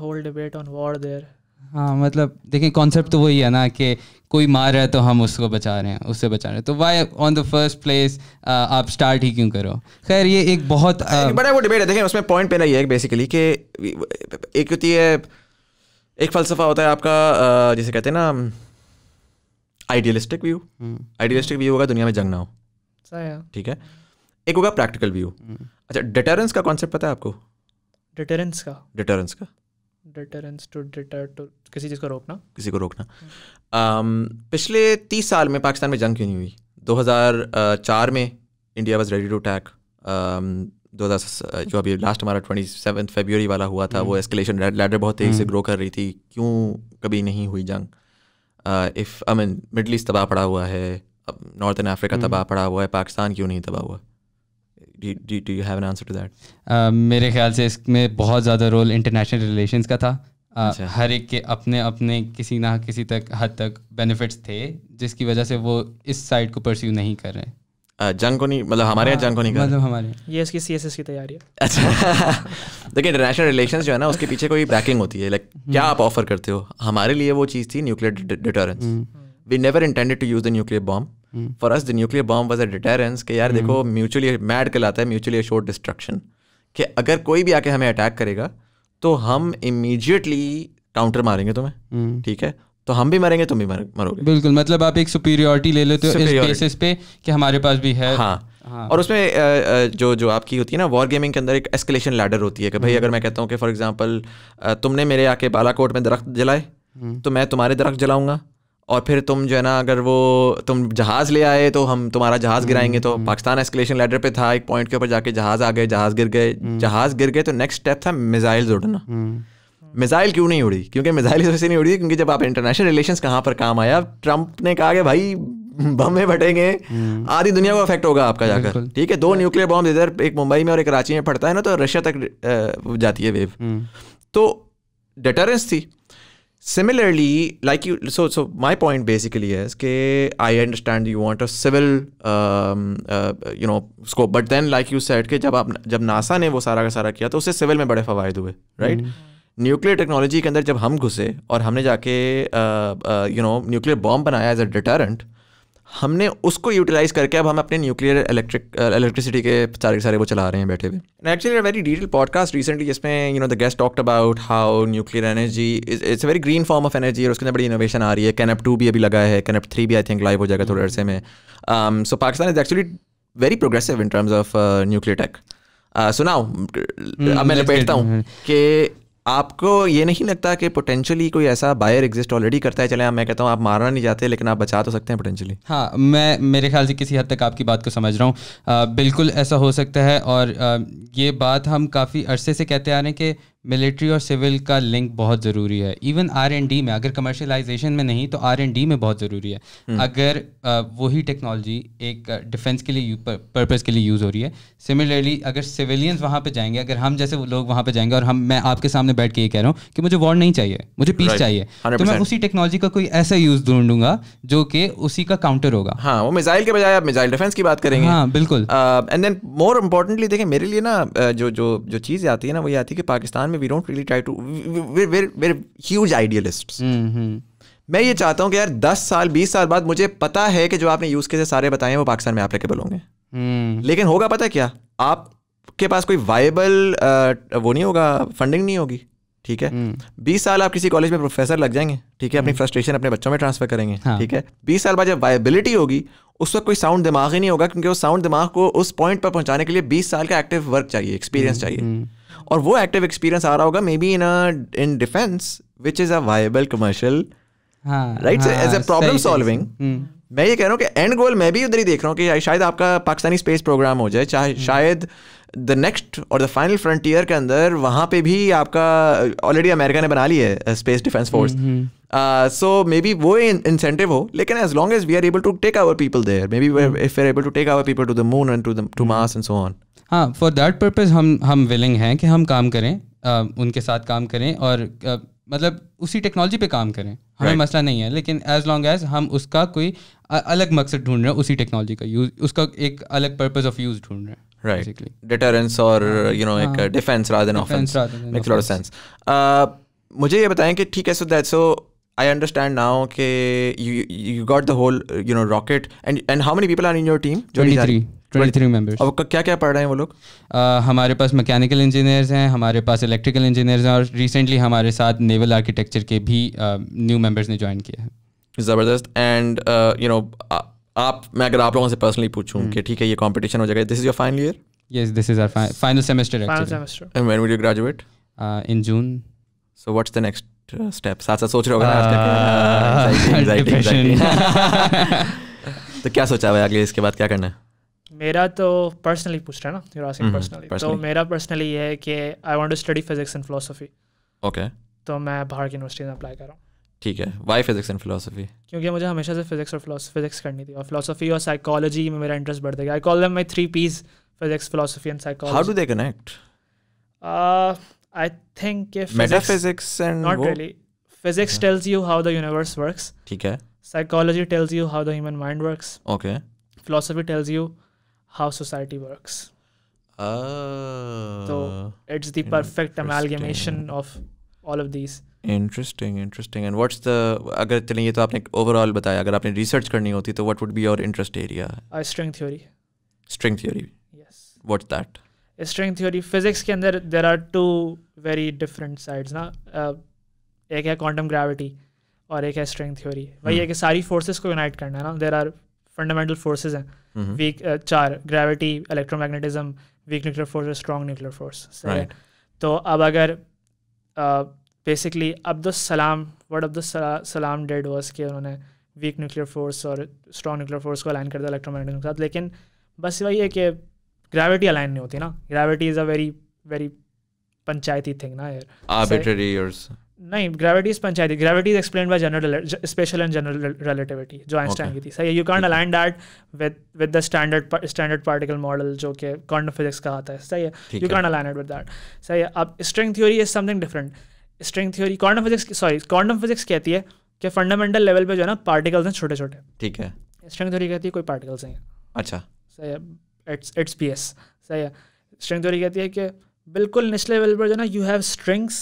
whole debate on war there हाँ मतलब देखिए कॉन्सेप्ट तो वही है ना कि कोई मार रहा है तो हम उसको बचा रहे हैं उससे बचा रहे हैं तो why on the first place आप स्टार्ट ही क्यों करो खैर ये एक बहुत बड़ा वो डिबेट है देखिए उसमें पॉइंट मेरा ये है बेसिकली कि एक होती है एक फलसफा होता है आपका जिसे कहते हैं ना आइडियलिस्टिक व्यू आइडियलिस्टिक व्यू होगा दुनिया में जंग ना हो ठीक है एक होगा प्रैक्टिकल हम्म। व्यू अच्छा डिटेरेंस का कॉन्सेप्ट पता है आपको डिटेरेंस का डिटेरेंस का डिटेरेंस टू डिटर टू किसी चीज़ को रोकना किसी को रोकना um, पिछले तीस साल में पाकिस्तान में जंग क्यों नहीं हुई 2004 में India was ready to attack दो जो अभी लास्ट हमारा ट्वेंटी सेवन फेब्रवरी वाला हुआ था वो एस्केलेशन हम्म। लैडर बहुत तेज़ी से ग्रो हम्म। कर रही थी क्यों कभी नहीं हुई जंग if I mean middle east तबाह पड़ा हुआ है अब नॉर्थन हम्म। अफ्रीका तबाह पड़ा हुआ है पाकिस्तान क्यों नहीं तबाह हुआ मेरे ख्याल से इसमें बहुत ज़्यादा रोल इंटरनेशनल रिलेशंस का था uh, अच्छा। हर एक के अपने अपने किसी ना किसी तक हद तक बेनिफिट्स थे जिसकी वजह से वो इस साइड को परस्यू नहीं कर रहे जंग को नहीं मतलब हमारे यहाँ जंग को नहीं मतलब हमारे ये इसकी सी की तैयारी है अच्छा देखिए इंटरनेशनल रिलेशन जो है ना उसके पीछे कोई बैकिंग होती है लाइक हम्म। क्या आप ऑफर करते हो हमारे लिए वो चीज़ थी nuclear deterrence we never intended to use the nuclear bomb for us the nuclear bomb was a deterrence के यार देखो म्यूचुअली हम्म। मैड कहलाता है म्यूचुअली शोर्ट डिस्ट्रक्शन कि अगर कोई भी आके हमें अटैक करेगा तो हम इमीजिएटली काउंटर मारेंगे तुम्हें हम्म। ठीक है तो हम भी मरेंगे तुम भी मर, मरोगे बिल्कुल मतलब आप एक सुपीरियोरिटी ले लेते हो इस बेसिस पे कि हमारे पास भी है हाँ हाँ। और उसमें जो जो आपकी होती है ना वॉर गेमिंग के अंदर एक एस्केलेशन लैडर होती है कि भाई हम्म। अगर मैं कहता हूँ कि फॉर एग्जांपल तुमने मेरे आके बालाकोट में दरख्त जलाए हम्म। तो मैं तुम्हारे दरख्त जलाऊंगा और फिर तुम जो है ना अगर वो तुम जहाज़ ले आए तो हम तुम्हारा जहाज़ गिराएंगे तो हम्म। पाकिस्तान एस्केलेशन लैडर पे था एक पॉइंट के ऊपर जाके जहाज़ आ गए जहाज़ गिर गए जहाज़ गिर गए तो नेक्स्ट स्टेप था मिजाइल जोड़ना मिसाइल क्यों नहीं उड़ी क्योंकि मिसाइल इस नहीं उड़ी क्योंकि जब आप इंटरनेशनल रिलेशंस कहाँ पर काम आया ट्रंप ने कहा कि भाई बम में फटेंगे हम्म। आधी दुनिया को अफेक्ट होगा आपका जाकर ठीक है दो न्यूक्लियर बॉम्ब इधर एक मुंबई में और एक कराची में फटता है ना तो रशिया तक जाती है वेव हम्म। तो डिटरेंस थी similarly like you so so my point basically है कि I understand you want a civil you know scope but then like you set के जब आप जब नासा ने वो सारा का सारा किया तो उससे सिविल में बड़े फ़वाद हुए right right? mm. Nuclear technology के अंदर जब हम घुसे और हमने जाके यू नो न्यूक्लियर बॉम्ब बनाया एज अ डिटरेंट हमने उसको यूटिलाइज़ करके अब हम अपने न्यूक्लियर इलेक्ट्रिक इलेक्ट्रिसिटी के सारे सारे वो चला रहे हैं बैठे हुए actually actually very detail podcast recently जिसमें you know the guest talked about how nuclear energy it's a very green form of energy और उसके अंदर बड़ी इनोवेशन आ रही है कैनप टू भी अभी लगा है कैनप थ्री भी आई थिंक लाइव हो जाएगा थोड़े अर्से में so Pakistan is actually very progressive in terms of nuclear tech सुनाओ अब hmm, मैं लपेटता हूँ कि आपको ये नहीं लगता कि पोटेंशियली कोई ऐसा बायर एग्जिस्ट ऑलरेडी करता है चले हाँ, मैं कहता हूँ आप मारना नहीं चाहते लेकिन आप बचा तो सकते हैं पोटेंशियली हाँ मैं मेरे ख्याल से किसी हद तक आपकी बात को समझ रहा हूँ बिल्कुल ऐसा हो सकता है और आ, ये बात हम काफ़ी अरसे से कहते आ रहे हैं कि मिलिट्री और सिविल का लिंक बहुत ज़रूरी है इवन आर एंड डी में अगर कमर्शलाइजेशन में नहीं तो आर एंड डी में बहुत ज़रूरी है हम्म। अगर वही टेक्नोलॉजी एक डिफेंस के लिए पर्पज़ के लिए यूज़ हो रही है सिमिलरली अगर सिविलियंस वहाँ पे जाएंगे अगर हम जैसे लोग वहाँ पे जाएंगे और हम मैं आपके सामने बैठ के ये कह रहा हूँ कि मुझे वॉर नहीं चाहिए मुझे पीस right. चाहिए 100%. तो मैं उसी टेक्नोलॉजी का कोई ऐसा यूज़ ढूंढूंगा जो कि उसी का काउंटर होगा हाँ वो मिज़ाइल के बजाय आप डिफेंस की बात करेंगे हाँ बिल्कुल एंड देन मोर इम्पोर्टेंटली देखें मेरे लिए ना जो जो जो चीज़ आती है ना वो ये आती है कि पाकिस्तान में we don't really try to we're huge idealist मैं ये चाहता हूँ कि यार दस साल बीस साल बाद मुझे पता है कि जो आपने यूज़ किए सारे बताए हैं वो पाकिस्तान में एप्लीकेबल होंगे hmm. लेकिन होगा पता क्या आपके पास कोई वाइबल वो नहीं होगा फंडिंग नहीं होगी ठीक है mm. बीस साल आप किसी कॉलेज में प्रोफेसर लग जाएंगे ठीक है अपनी फ्रस्ट्रेशन mm. अपने बच्चों में ट्रांसफर करेंगे हाँ। ठीक है बीस साल बाद जब वायबिलिटी होगी उस वक्त कोई साउंड दिमाग ही नहीं होगा क्योंकि वो साउंड दिमाग को उस पॉइंट पर पहुंचाने के लिए बीस साल का एक्टिव वर्क चाहिए एक्सपीरियंस mm-hmm. चाहिए और वो एक्टिव एक्सपीरियंस आ रहा होगा maybe in in defence which is a viable commercial right as a problem solving मैं ये कह रहा हूँ कि एंड गोल मैं भी उधर ही देख रहा हूँ कि शायद आपका पाकिस्तानी स्पेस प्रोग्राम हो जाए चाहे हम्म। शायद द नेक्स्ट और द फाइनल फ्रंटियर के अंदर वहाँ पे भी आपका ऑलरेडी अमेरिका ने बना ली है space defence force so maybe वो इंसेंटिव हो लेकिन as long as we are able to take our people there maybe if are able to take our people to the moon and to to Mars and so on हाँ for that purpose हम हम willing हैं कि हम काम करें uh, उनके साथ काम करें और uh, मतलब उसी टेक्नोलॉजी पे काम करें हमें right. मसला नहीं है लेकिन एज लॉन्ग एज हम उसका कोई अलग मकसद ढूंढ रहे हैं उसी टेक्नोलॉजी का यूज उसका एक अलग पर्पज ऑफ यूज ढूंढ रहे हैं right deterrence or हाँ। you know like हाँ। defense rather uh, मुझे ये बताएं कि ठीक है so that so I understand now के you you got the whole you know rocket and and how many people are in your team twenty अब क्या क्या पढ़ रहे हैं वो लोग हमारे पास मैकेनिकल इंजीनियर्स हैं हमारे पास इलेक्ट्रिकल इंजीनियर्स हैं और रिसेंटली हमारे साथ नेवल आर्किटेक्चर के भी न्यू uh, मेंबर्स ने ज्वाइन किया है ज़बरदस्त एंड यू नो आप मैं अगर आप लोगों से पर्सनली पूछूं हम्म। कि ठीक है ये कंपटीशन हो जाएगा this is your final year yes this is our final semester final semester and when will you graduate in June so what's the next step साथ साथ सोच रहे होगा uh, तो क्या सोचा है अगले इसके बाद क्या करना है मेरा तो पर्सनली पूछ रहा है ना यू आर आस्किंग पर्सनली तो मेरा पर्सनली ये है कि I want to study physics and philosophy okay तो मैं बाहर की यूनिवर्सिटी में अप्लाई कर रहा हूं ठीक है वाई फिजिक्स एंड फिलोसफी क्योंकि मुझे हमेशा से फिजिक्स और फिजिक्स करनी थी और फिलोसफी और साइकोलॉजी में मेरा इंटरेस्ट बढ़ते गया I call them my three piece physics philosophy and psychology how do they connect I think if metaphysics and not really physics tells you how the universe works ठीक है psychology tells you how the human mind works okay philosophy tells you how society works तो it's the perfect amalgamation of all of these interesting interesting and what's the अगर चलिए ये तो आपने overall बताया अगर आपने रिसर्च करनी होती तो what would be your interest area string theory string theory yes what's that string theory physics के अंदर there are two very different sides ना uh, एक है क्वांटम ग्रेविटी और एक है स्ट्रिंग थ्योरी वही है hmm. कि सारी फोर्सेस को यूनाइट करना है ना देर आर फंडामेंटल फोर्सेज हैं वीक mm-hmm. uh, चार gravity electromagnetism weak nuclear force और स्ट्रॉन्ग न्यूक्लियर फोर्स तो अब अगर uh, बेसिकली सलाम वर्ड अब्दुल सलाम डेड वर्स के उन्होंने वीक न्यूक्लियर फोर्स और स्ट्रॉन्ग न्यूक्लियर फोर्स को अलाइन कर दिया इलेक्ट्रोमैग्नेटिक के साथ लेकिन बस वही है कि ग्रेविटी अलाइन नहीं होती ना gravity is a very very पंचायती थिंग ना यार नहीं ग्रेविटी इज पंचायती gravity is explain by general special and general relativity जो आइंस्टाइन okay. की थी सही है you can't align that with with the standard standard particle model जो कि क्वांटम फिजिक्स का आता है सही है you can't align it with that सही है अब string theory is something different string theory quantum physics sorry quantum physics कहती है कि फंडामेंटल लेवल पे जो है ना पार्टिकल्स हैं छोटे छोटे ठीक है स्ट्रिंग थ्योरी कहती है कोई पार्टिकल्स नहीं है अच्छा सही है इट्स इट्स पी एस सही है स्ट्रिंग थ्योरी कहती है कि बिल्कुल निचले लेवल पर जो ना यू हैव स्ट्रिंग्स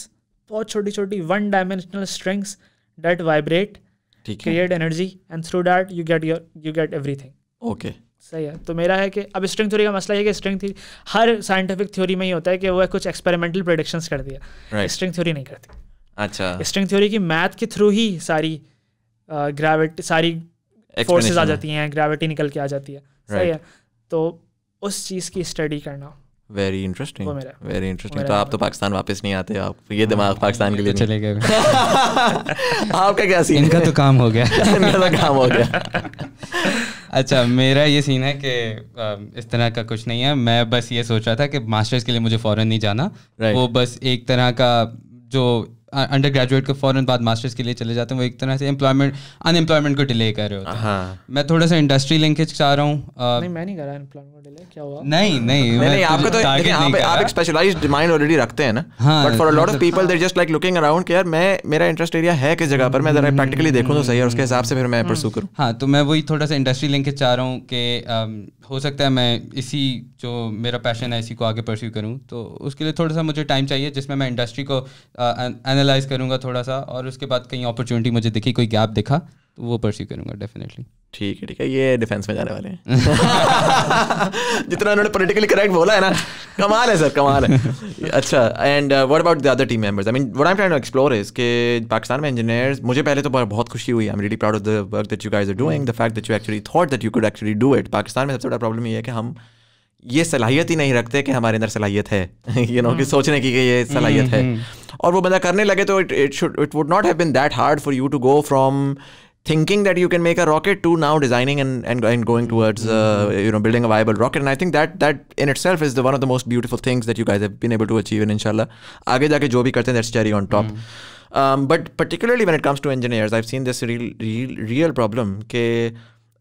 बहुत छोटी छोटी one dimensional strings that vibrate create energy and through that you get your you get everything okay सही है तो मेरा है कि अब स्ट्रिंग थ्योरी का मसला है कि स्ट्रिंग थ्योरी हर साइंटिफिक थ्योरी में ही होता है कि वो कुछ एक्सपेरिमेंटल प्रोडिक्शन कर दिया right. स्ट्रिंग थ्योरी नहीं करती अच्छा स्ट्रिंग थ्योरी की मैथ के थ्रू ही सारी ग्रेविटी सारी फोर्सेज आ जाती हैं ग्रेविटी निकल के आ जाती है right. सही है तो उस चीज़ की स्टडी करना वेरी इंटरेस्टिंग वेरी इंटरेस्टिंग तो आप तो पाकिस्तान वापस नहीं आते आप तो ये हाँ, दिमाग हाँ, पाकिस्तान के तो लिए चले गए आपका क्या सीन इनका तो काम हो गया इनका तो काम हो गया अच्छा मेरा ये सीन है कि इस तरह का कुछ नहीं है मैं बस ये सोच रहा था कि मास्टर्स के लिए मुझे फ़ौरन नहीं जाना वो बस एक तरह का जो अंडर ग्रेजुएट के फ़ौरन बाद मास्टर्स के लिए चले जाते हैं वो एक तरह से एम्प्लॉयमेंट अनएम्प्लॉयमेंट को डिले कर रहे होते हैं हाँ। मैं थोड़ा सा इंडस्ट्री लिंकेज चाह रहा हूँ नहीं नहीं कर तो आप एक स्पेशलाइज्ड माइंड ऑलरेडी रखते हैं ना but for a lot of people they're just like looking around यार मैं मेरा इंटरेस्ट एरिया है किस जगह पर मैं जरा प्रैक्टिकली देखूँ तो सही है उसके हिसाब से फिर मैं परसू करूँ हाँ तो मैं वही थोड़ा सा इंडस्ट्री लिंकेज चाह रहा हूँ कि हो सकता है मैं इसी जो मेरा पैशन है इसी को आगे परस्यू करूँ तो उसके लिए थोड़ा सा मुझे टाइम चाहिए जिसमें मैं इंडस्ट्री को एनालाइज करूंगा थोड़ा सा और उसके बाद कहीं अपॉर्चुनिटी मुझे दिखी कोई गैप दिखा तो वो परस्यू करूंगा डेफिनेटली ठीक है ठीक है ये डिफेंस में जाने वाले हैं जितना उन्होंने पॉलिटिकली करेक्ट बोला है ना कमाल है सर कमाल है अच्छा and what about the other team members I mean what I am trying to explore is के पाकिस्तान में इंजीनियर्स मुझे पहले तो बहुत खुशी हुई I am really proud of the work that you guys are doing the fact that you actually thought that you could actually do it Pakistan में सबसे बड़ा प्रॉब्लम ये है कि हम ये सलाहियत ही नहीं रखते कि हमारे अंदर सलाहियत है यू नो कि हाँ। सोचने की कि ये हम्म, सलाहियत है हम्म। और वो बंदा करने लगे तो it it should it would not have been that hard for you to go from thinking that you can make a rocket to now designing and and and going towards you know building a viable rocket and I think that that in itself is the one of the most beautiful things that you guys have been able to achieve in इनशाला आगे जाके जो भी करते हैं that's cherry on top but particularly when it comes to engineers I seen this real problem के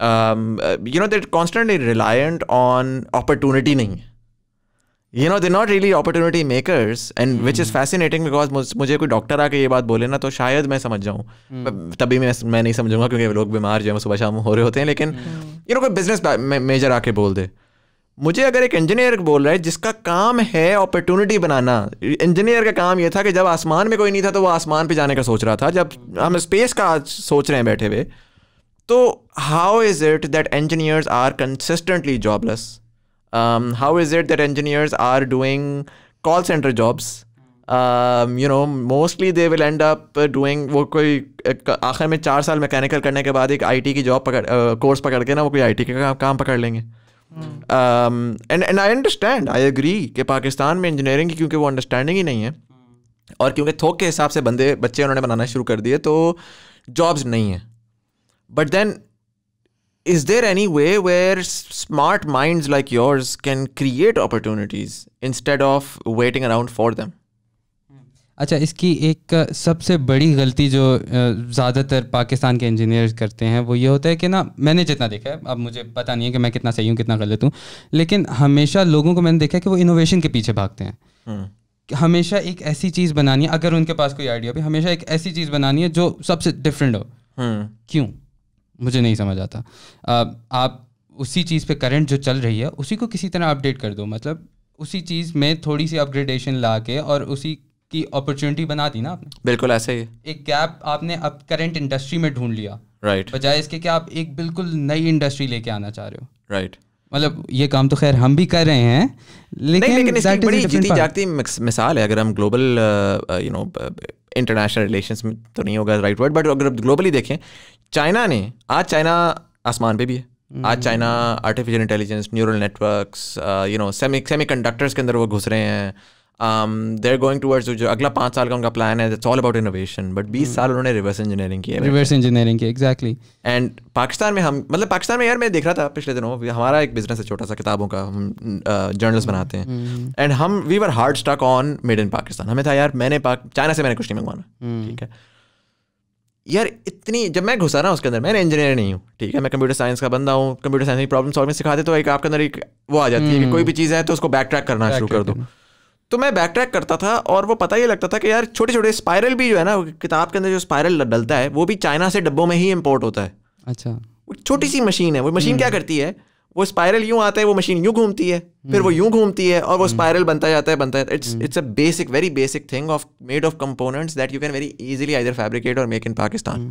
you know they're constantly reliant on opportunity नहीं you know they not really opportunity makers and which is fascinating because मुझे कोई doctor आके ये बात बोले ना तो शायद मैं समझ जाऊँ hmm. तभी मैं मैं नहीं समझूंगा क्योंकि लोग बीमार जो है सुबह शाम हो रहे होते हैं लेकिन यू hmm. नो कोई बिजनेस मेजर आके बोल दे मुझे अगर एक इंजीनियर बोल रहा है जिसका काम है अपॉर्चुनिटी बनाना इंजीनियर का काम यह था कि जब आसमान में कोई नहीं था तो वो आसमान पे जाने का सोच रहा था जब हम स्पेस का सोच रहे हैं बैठे हुए तो how is it that engineers are consistently jobless how is it that engineers are doing call centre jobs you know mostly they will end up doing वो कोई आखिर में चार साल मैकेनिकल करने के बाद एक आईटी की जॉब पकड़ कोर्स uh, पकड़ के ना वो कोई आईटी का काम, काम पकड़ लेंगे and and I understand I agree कि पाकिस्तान में इंजीनियरिंग की क्योंकि वो अंडरस्टैंडिंग ही नहीं है और क्योंकि थोक के हिसाब से बंदे बच्चे उन्होंने बनाना शुरू कर दिए तो जॉब्स नहीं हैं But then, is there any way where smart minds like yours can create opportunities instead of waiting around for them? अच्छा इसकी एक सबसे बड़ी गलती जो ज़्यादातर पाकिस्तान के इंजीनियर्स करते हैं वो ये होता है कि ना मैंने जितना देखा है अब मुझे पता नहीं है कि मैं कितना सही हूँ कितना गलत हूँ लेकिन हमेशा लोगों को मैंने देखा है कि वो इनोवेशन के पीछे भागते हैं हम्म। हमेशा एक ऐसी चीज़ बनानी है अगर उनके पास कोई आइडिया भी हमेशा एक ऐसी चीज़ बनानी है जो सबसे डिफरेंट हो हम्म। क्यों मुझे नहीं समझ आता आप उसी चीज़ पे करंट जो चल रही है उसी को किसी तरह अपडेट कर दो मतलब उसी चीज़ में थोड़ी सी अपग्रेडेशन ला के और उसी की अपॉर्चुनिटी बना दी ना आपने बिल्कुल ऐसे ही एक गैप आपने अब करंट इंडस्ट्री में ढूंढ लिया राइट right. बजाय इसके कि आप एक बिल्कुल नई इंडस्ट्री लेके आना चाह रहे हो राइट right. मतलब ये काम तो खैर हम भी कर रहे हैं लेकिन, नहीं, लेकिन इसकी बड़ी जीती जागती मिसाल है अगर हम global you know international relation में तो नहीं होगा राइट वर्ड बट अगर ग्लोबली देखें चाइना ने आज चाइना आसमान पे भी है आज China artificial intelligence neural networks you know semi semiconductors के अंदर वो घुस रहे हैं देर गोइंग टूवर्ड्स जो अगला पाँच साल का उनका प्लान है that's all about innovation but बीस hmm. साल उन्होंने रिवर्स इंजीनियरिंग की है रिवर्स इंजीनियरिंग की एग्जैक्टली एंड पाकिस्तान में हम मतलब पाकिस्तान में यार मैं देख रहा था पिछले दिनों हमारा एक बिजनेस है छोटा सा किताबों का हम जर्नल्स hmm. बनाते हैं एंड hmm. हम we were hard stuck on made in Pakistan हमें था यार मैंने चाइना से मैंने कुछ नहीं मंगवाना ठीक है यार इतनी जब मैं घुसा ना उसके अंदर मैं इंजीनियर नहीं हूँ ठीक है मैं कंप्यूटर साइंस का बंदा हूँ कंप्यूटर साइंस की प्रॉब्लम सॉल्विंग सिखाते तो एक आपके अंदर एक वो आ जाती है कि कोई भी चीज़ है तो उसको बैक ट्रैक करना शुरू कर दो तो मैं बैक ट्रैक करता था और वो पता ही लगता था कि यार छोटे छोटे स्पायरल भी जो है ना किताब के अंदर जो स्पायरल डलता है वो भी चाइना से डब्बों में ही इम्पोर्ट होता है अच्छा वो छोटी सी मशीन है वो मशीन क्या हम्म। करती है वो स्पायरल यूं आता है वो मशीन यूं घूमती है फिर वो हम्म। यूं घूमती है और वो स्पायरल हम्म। बनता जाता है बनता है it's it's a basic very basic thing of made of components that you can very easily either fabricate or make in Pakistan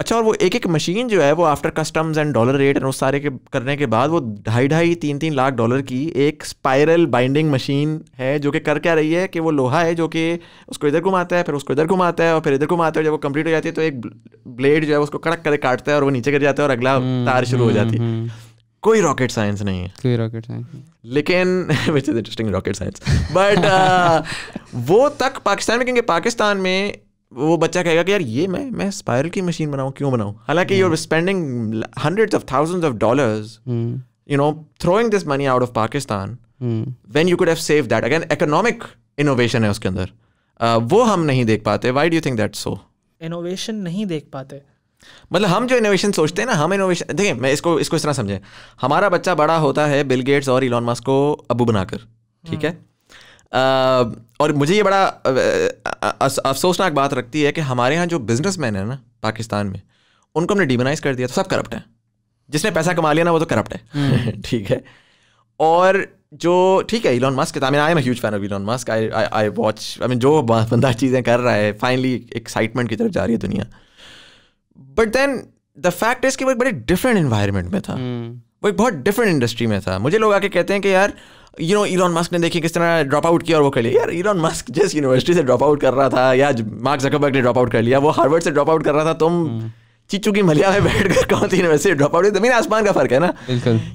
अच्छा और वो एक एक मशीन जो है वो after customs and dollar rate and उस सारे के करने के बाद वो ढाई ढाई तीन तीन लाख डॉलर की एक स्पायरल बाइंडिंग मशीन है जो कि कर क्या रही है कि वो लोहा है जो कि उसको इधर घुमाता है फिर उसको इधर घुमाता है और फिर इधर घुमाता है जब वो कंप्लीट हो जाती है तो एक ब्लेड जो है उसको कड़क करके काटता है और वो नीचे गिर जाता है और अगला हम्म, तार शुरू हो जाती है हम्म, हम्म, कोई रॉकेट साइंस नहीं है कोई रॉकेट साइंस लेकिन which is interesting rocket science but वो तक पाकिस्तान में क्योंकि पाकिस्तान में वो बच्चा कहेगा कि यार ये मैं मैं स्पायरल की मशीन बनाऊँ क्यों बनाऊँ हालांकि you are spending hundreds of thousands of dollars you know throwing this money out of Pakistan when you could have save that again economic innovation है उसके अंदर uh, वो हम नहीं देख पाते why do you think that so innovation नहीं देख पाते मतलब हम जो इनोवेशन सोचते हैं ना हम इनोवेशन देखिए मैं इसको इसको इस तरह समझें हमारा बच्चा बड़ा होता है बिल गेट्स और इलॉन मस्क को अबू बनाकर ठीक हाँ. है और मुझे ये बड़ा अफसोसनाक बात रखती है कि हमारे यहाँ जो बिजनेस मैन है ना पाकिस्तान में उनको हमने डिमोनाइज कर दिया तो सब करप्ट है जिसने पैसा कमा लिया ना वो तो करप्ट है हम्म। ठीक है और जो ठीक है Elon Musk I I am huge fan of Elon Musk I I watch I mean जो बंदा चीज़ें कर रहा है फाइनली एक्साइटमेंट की तरफ जा रही है दुनिया but then the fact is कि वो एक बड़े डिफरेंट इन्वायरमेंट में था हम्म। वो एक बहुत डिफरेंट इंडस्ट्री में था मुझे लोग आके कहते हैं कि यार यू नो इलॉन मस्क ने देखिए किस तरह ड्रॉप आउट किया और वो कर लिया यार इलॉन मस्क जिस यूनिवर्सिटी से ड्रॉप आउट कर रहा था या मार्क जकबर्ग ने ड्रॉप आउट कर लिया वो हार्वर्ड से ड्रॉप आउट कर रहा था तुम हम्म। चिचू की मलिया में बैठ कर कौन सी यूनिवर्सिटी ड्रॉप आउट जमीन आसमान का फर्क है ना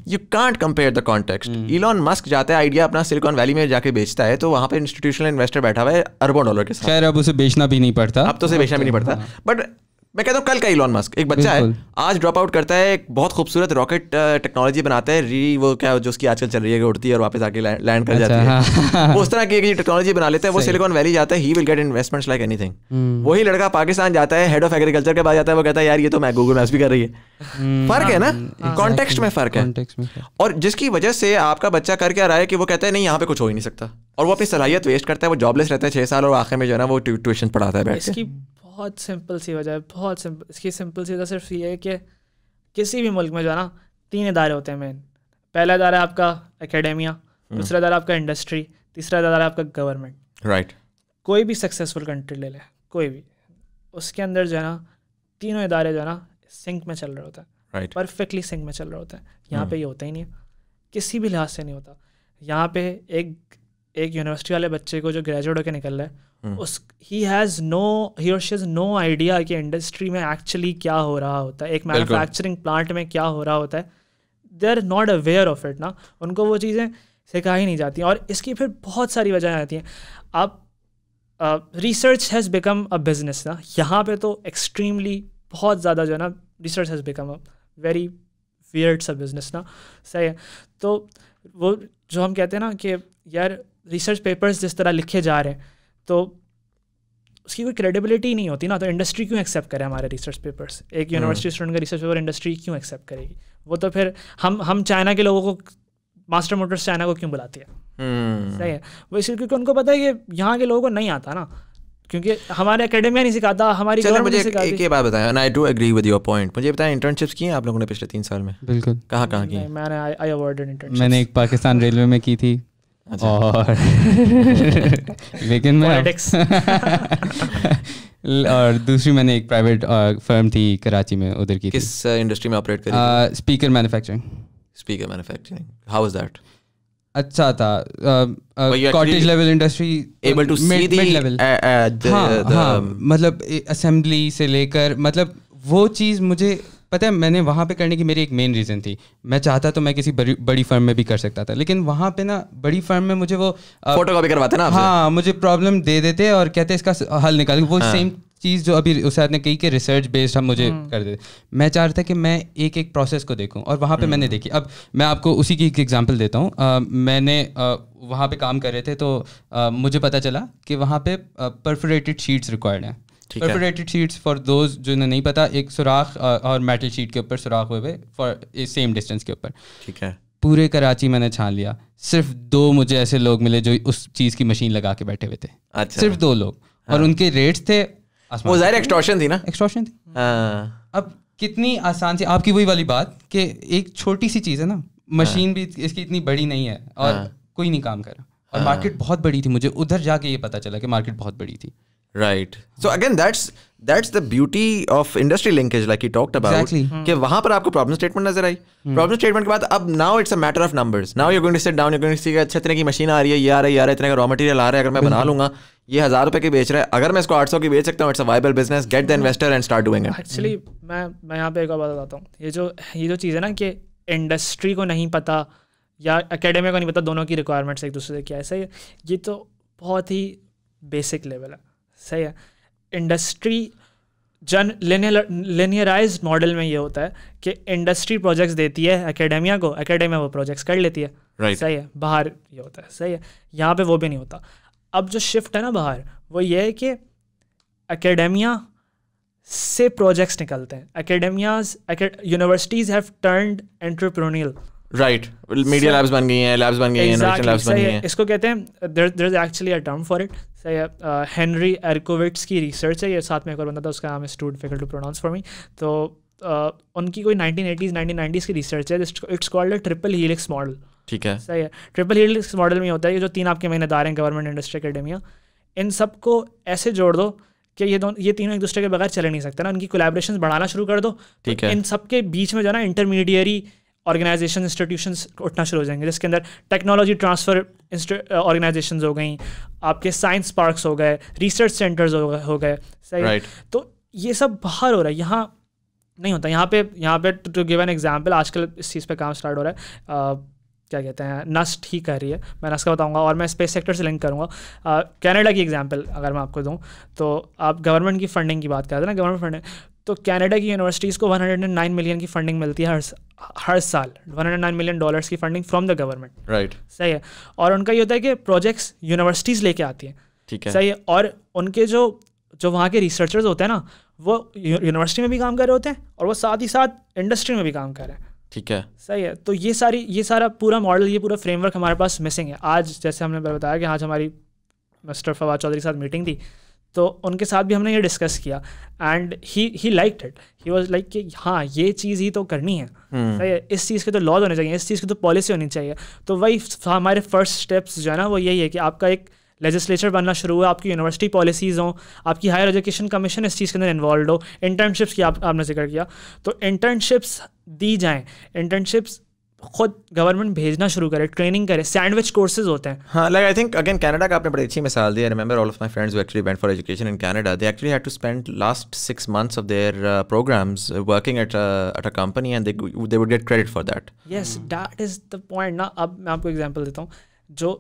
you can't compare the context Elon Musk जाता है आइडिया अपना सिलिकॉन वैली में जाके बेचता है तो वहाँ पर इंस्टीट्यूशनल इन्वेस्टर बैठा हुआ है अरबों डॉलर के साथ खैर अब उसे बेचना भी नहीं पड़ता अब तो उसे बेचना भी नहीं पड़ता बट हाँ। मैं कहता हूँ कल का इलॉन मस्क एक बच्चा है आज ड्रॉप आउट करता है एक बहुत खूबसूरत रॉकेट टेक्नोलॉजी बनाते हैं री वो क्या जो उसकी आजकल चल रही है उड़ती है और वापस आके लैंड कर अच्छा, जाती है वो हाँ। उस तरह की एक टेक्नोलॉजी बना लेते हैं वो सिलिकॉन वैली जाता है he will get investments like anything वही लड़का पाकिस्तान जाता है हेड ऑफ एग्रीकल्चर के पास जाता है वो कहता है यार ये तो मैं गूगल मैप्स भी कर रही है हम्म, फर्क है ना कॉन्टेक्स्ट हाँ, में फर्क है और जिसकी वजह से आपका बच्चा करके आ रहा है कि वो कहता है नहीं यहाँ पे कुछ हो ही नहीं सकता और वो अपनी सलाहियत वेस्ट करता है वो जॉबलेस रहता है छह साल और आखिर में जो है ना वो ट्यूशन पढ़ाता है इसकी बहुत सिंपल सी वजह है बहुत सिंपल इसकी सिंपल सी वजह सिर्फ ये है कि किसी भी मुल्क में जो है ना तीन इदारे होते हैं मेन पहला इदारा है आपका एकेडेमिया हम्म। दूसरा इदारा आपका इंडस्ट्री तीसरा इदारा है आपका गवर्नमेंट राइट कोई भी सक्सेसफुल कंट्री ले ले कोई भी उसके अंदर जो है ना तीनों इदारे जो है ना सिंक में चल रहे होते हैं राइट परफेक्टली सिंक में चल रहे होते हैं यहाँ पर हम्म। पे ये होता ही नहीं किसी भी लिहाज से नहीं होता यहाँ पे एक एक यूनिवर्सिटी वाले बच्चे को जो ग्रेजुएट होकर निकल रहा है हम्म। उस ही हैज़ नो ही और शी नो आइडिया कि इंडस्ट्री में एक्चुअली क्या हो रहा होता है एक मैन्युफैक्चरिंग प्लांट में क्या हो रहा होता है they are not aware of it ना उनको वो चीज़ें सिखाई नहीं जाती और इसकी फिर बहुत सारी वजह आती हैं आप research has become a business ना यहाँ पे तो एक्सट्रीमली बहुत ज़्यादा जो है ना research has become a very weird सा बिजनेस ना सही है तो वो जो हम कहते हैं ना कि यार रिसर्च पेपर्स जिस तरह लिखे जा रहे हैं तो उसकी कोई क्रेडिबिलिटी नहीं होती ना तो इंडस्ट्री क्यों एक्सेप्ट करे हमारे रिसर्च पेपर्स एक यूनिवर्सिटी हाँ। स्टूडेंट का रिसर्च पेपर इंडस्ट्री क्यों एक्सेप्ट करेगी वो तो फिर हम हम चाइना के लोगों को मास्टर मोटर्स चाइना को क्यों बुलाती है हम्म। सही है वो इसलिए क्योंकि उनको पता है कि यहाँ के लोगों को नहीं आता ना क्योंकि हमारे अकेडमिया नहीं सिखाता हमारी मुझे एक, बात I do agree with your point मुझे इंटर्नशिप्स की आप लोगों ने पिछले तीन साल में बिल्कुल कहाँ कहाँ की मैंने आई अवॉर्डेड इंटर्नशिप मैंने एक पाकिस्तान रेलवे में की थी अच्छा। और लेकिन मैं और दूसरी मैंने एक प्राइवेट फर्म थी कराची में उधर की किस इंडस्ट्री में ऑपरेट करी speaker manufacturing speaker manufacturing how was that अच्छा था cottage level industry able to see the level मतलब असेंबली से लेकर मतलब वो चीज़ मुझे पता है मैंने वहाँ पे करने की मेरी एक मेन रीज़न थी मैं चाहता तो मैं किसी बड़ी बड़ी फर्म में भी कर सकता था लेकिन वहाँ पे ना बड़ी फर्म में मुझे वो फोटो कॉपी करवाते ना हाँ मुझे प्रॉब्लम दे देते और कहते इसका हल निकाल वो सेम हाँ। चीज़ जो अभी उस ने कही कि रिसर्च बेस्ड हम मुझे हम्म। कर देते मैं चाह रहा था कि मैं एक एक प्रोसेस को देखूँ और वहाँ पर मैंने हम्म। देखी अब मैं आपको उसी की एक एग्ज़ाम्पल देता हूँ मैंने वहाँ पर काम कर रहे थे तो मुझे पता चला कि वहाँ पर परफोरेटेड शीट्स रिक्वायर्ड हैं परफोरेटेड शीट्स फॉर दोज जिन्हें नहीं पता एक सुराख और मेटल शीट के ऊपर सुराख हुए हुए फॉर सेम डिस्टेंस के ऊपर ठीक है पूरे कराची मैंने छान लिया सिर्फ दो मुझे ऐसे लोग मिले जो उस चीज़ की मशीन लगा के बैठे हुए थे अच्छा सिर्फ दो लोग हाँ। और उनके रेट्स थे वो जाहिर एक्सटॉर्शन थी ना एक्सटॉर्शन थी हाँ। अब कितनी आसान से आपकी वही वाली बात कि एक छोटी सी चीज़ है ना मशीन हाँ। भी इसकी इतनी बड़ी नहीं है और हाँ। कोई नहीं काम कर रहा और मार्केट हाँ। बहुत बड़ी थी मुझे उधर जाके ये पता चला कि मार्केट बहुत बड़ी थी right so again that's that's the beauty of industry linkage like you talked about कि hmm. वहां पर आपको प्रॉब्लम स्टेटमेंट नजर आई प्रॉब्लम hmm. स्टेटमेंट के बाद अब now it's a matter of numbers now you going to set down you going to अच्छा इतने की मशीन आ रही है ये आ रही है यार इतने का रॉ मटेरियल आ रहा है अगर मैं बना hmm. लूंगा ये हजार रुपए की बेच रहा है अगर मैं इसको आठ सौ की बेच सकता हूँ it's viable business get the investor and start doing it actually मैं मैं यहाँ पे एक बात बताता हूँ ये जो ये जो चीज़ है ना कि इंडस्ट्री को नहीं पता या अकेडमी को नहीं पता दोनों की रिक्वायरमेंट्स एक दूसरे से क्या ये तो बहुत ही बेसिक लेवल है सही है इंडस्ट्री जन लिनियराइज मॉडल में ये होता है कि इंडस्ट्री प्रोजेक्ट्स देती है एकेडेमिया को अकेडेमिया वो प्रोजेक्ट्स कर लेती है right. सही है बाहर ये होता है सही है यहाँ पे वो भी नहीं होता अब जो शिफ्ट है ना बाहर वो ये है कि अकेडेमिया से प्रोजेक्ट्स निकलते हैं academias universities have turned entrepreneurial right media labs बन गई हैं लैब्स बन गई हैं इनोवेशन लैब्स बन गई हैं इसको कहते हैं there there is actually a term for it सही है हेनरी एरकोविट्स की रिसर्च है ये साथ में एक और बंदा था उसका नाम है too difficult to pronounce for me तो uh, उनकी कोई 1980s 1990s की रिसर्च है it's called a triple helix model ठीक है सही है ट्रिपल हीलिक्स मॉडल में होता है ये जो तीन आपके महीने दार हैं गवर्नमेंट इंडस्ट्री अकेडेमिया इन सबको ऐसे जोड़ दो कि ये दोनों ये तीनों एक दूसरे के बगैर चले नहीं सकते ना उनकी कोलेब्रेशन बढ़ाना शुरू कर दो ठीक है इन सबके बीच में जो है ना इंटरमीडियरी ऑर्गेनाइजेशन इंस्टीट्यूशन उठना शुरू हो जाएंगे जिसके अंदर टेक्नोलॉजी ट्रांसफ़र ऑर्गेनाइजेशन हो गई आपके साइंस पार्क्स हो गए रिसर्च सेंटर्स हो गए सही right. तो ये सब बाहर हो रहा है यहाँ नहीं होता यहाँ पे यहाँ पे टू गिव एन एग्जाम्पल आजकल इस चीज़ पे काम स्टार्ट हो रहा है आ, क्या कहते हैं नस्ट ही कर रही है मैं नस्ट का बताऊंगा और मैं स्पेस सेक्टर से लिंक करूँगा कनाडा की एग्जाम्पल अगर मैं आपको दूँ तो आप गवर्नमेंट की फंडिंग की बात रहे हैं ना गवर्नमेंट फंडिंग तो कनाडा की यूनिवर्सिटीज़ को 109 मिलियन की फंडिंग मिलती है हर हर साल 109 मिलियन डॉलर्स की funding from the government right सही है और उनका ये होता है कि प्रोजेक्ट्स यूनिवर्सिटीज़ लेके आती हैं ठीक है सही है और उनके जो जो वहाँ के रिसर्चर्स होते हैं ना वो यूनिवर्सिटी में भी काम कर रहे होते हैं और वो साथ ही साथ इंडस्ट्री में भी काम कर रहे हैं ठीक है सही है तो ये सारी ये सारा पूरा मॉडल ये पूरा फ्रेमवर्क हमारे पास मिसिंग है आज जैसे हमने बताया कि आज हमारी मिस्टर फवाद चौधरी के साथ मीटिंग थी तो उनके साथ भी हमने ये डिस्कस किया and he he like it he was like कि हाँ ये चीज़ ही तो करनी है hmm. इस चीज़ के तो लॉज होने चाहिए इस चीज़ की तो पॉलिसी होनी चाहिए तो वही हमारे फर्स्ट स्टेप्स जो है ना वो यही है कि आपका एक लेजिस्लेचर बनना शुरू हुआ आपकी यूनिवर्सिटी पॉलिसीज़ हों आपकी हायर एजुकेशन कमीशन इस चीज़ के अंदर इन्वॉल्व हो इंटर्नशिप्स की आप, आपने जिक्र किया तो इंटर्नशिप्स दी जाएँ इंटर्नशिप्स खुद गवर्नमेंट भेजना शुरू करे ट्रेनिंग करे सैंडविच कोर्सेज होते हैं हाँ like I think again Canada का आपने बड़ी अच्छी मिसाल दी I remember all of my friends actually went for education in Canada they actually had to spend last six months of their programs working at at a company and they would get credit for that yes that is the point ना अब मैं आपको example देता हूँ जो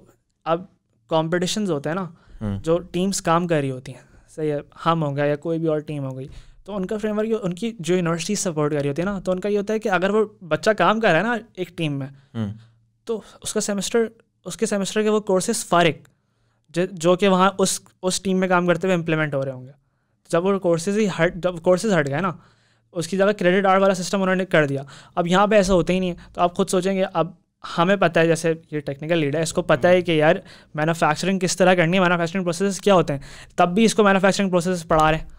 अब competition होते हैं ना hmm. जो टीम्स काम कर रही होती हैं सही है हम होंगे या कोई भी और टीम हो गई तो उनका फ्रेमवर्क उनकी जो यूनिवर्सिटी सपोर्ट कर रही होती है ना तो उनका ये होता है कि अगर वो बच्चा काम कर रहा है ना एक टीम में हम्म। तो उसका सेमेस्टर उसके सेमेस्टर के वो कोर्सेज फारिक जो कि वहाँ उस उस टीम में काम करते हुए इम्प्लीमेंट हो रहे होंगे जब वो कोर्सेज ही हट जब कोर्सेज हट गए ना उसकी जगह क्रेडिट आर्ड वाला सिस्टम उन्होंने कर दिया अब यहाँ पे ऐसा होता ही नहीं है तो आप खुद सोचेंगे अब हमें पता है जैसे ये टेक्निकल लीडर है इसको पता है हम्म। कि यार मैनुफैक्चरिंग किस तरह करनी है मैनुफैक्चरिंग प्रोसेस क्या होते हैं तब भी इसको मैनुफैक्चरिंग प्रोसेस पढ़ा रहे हैं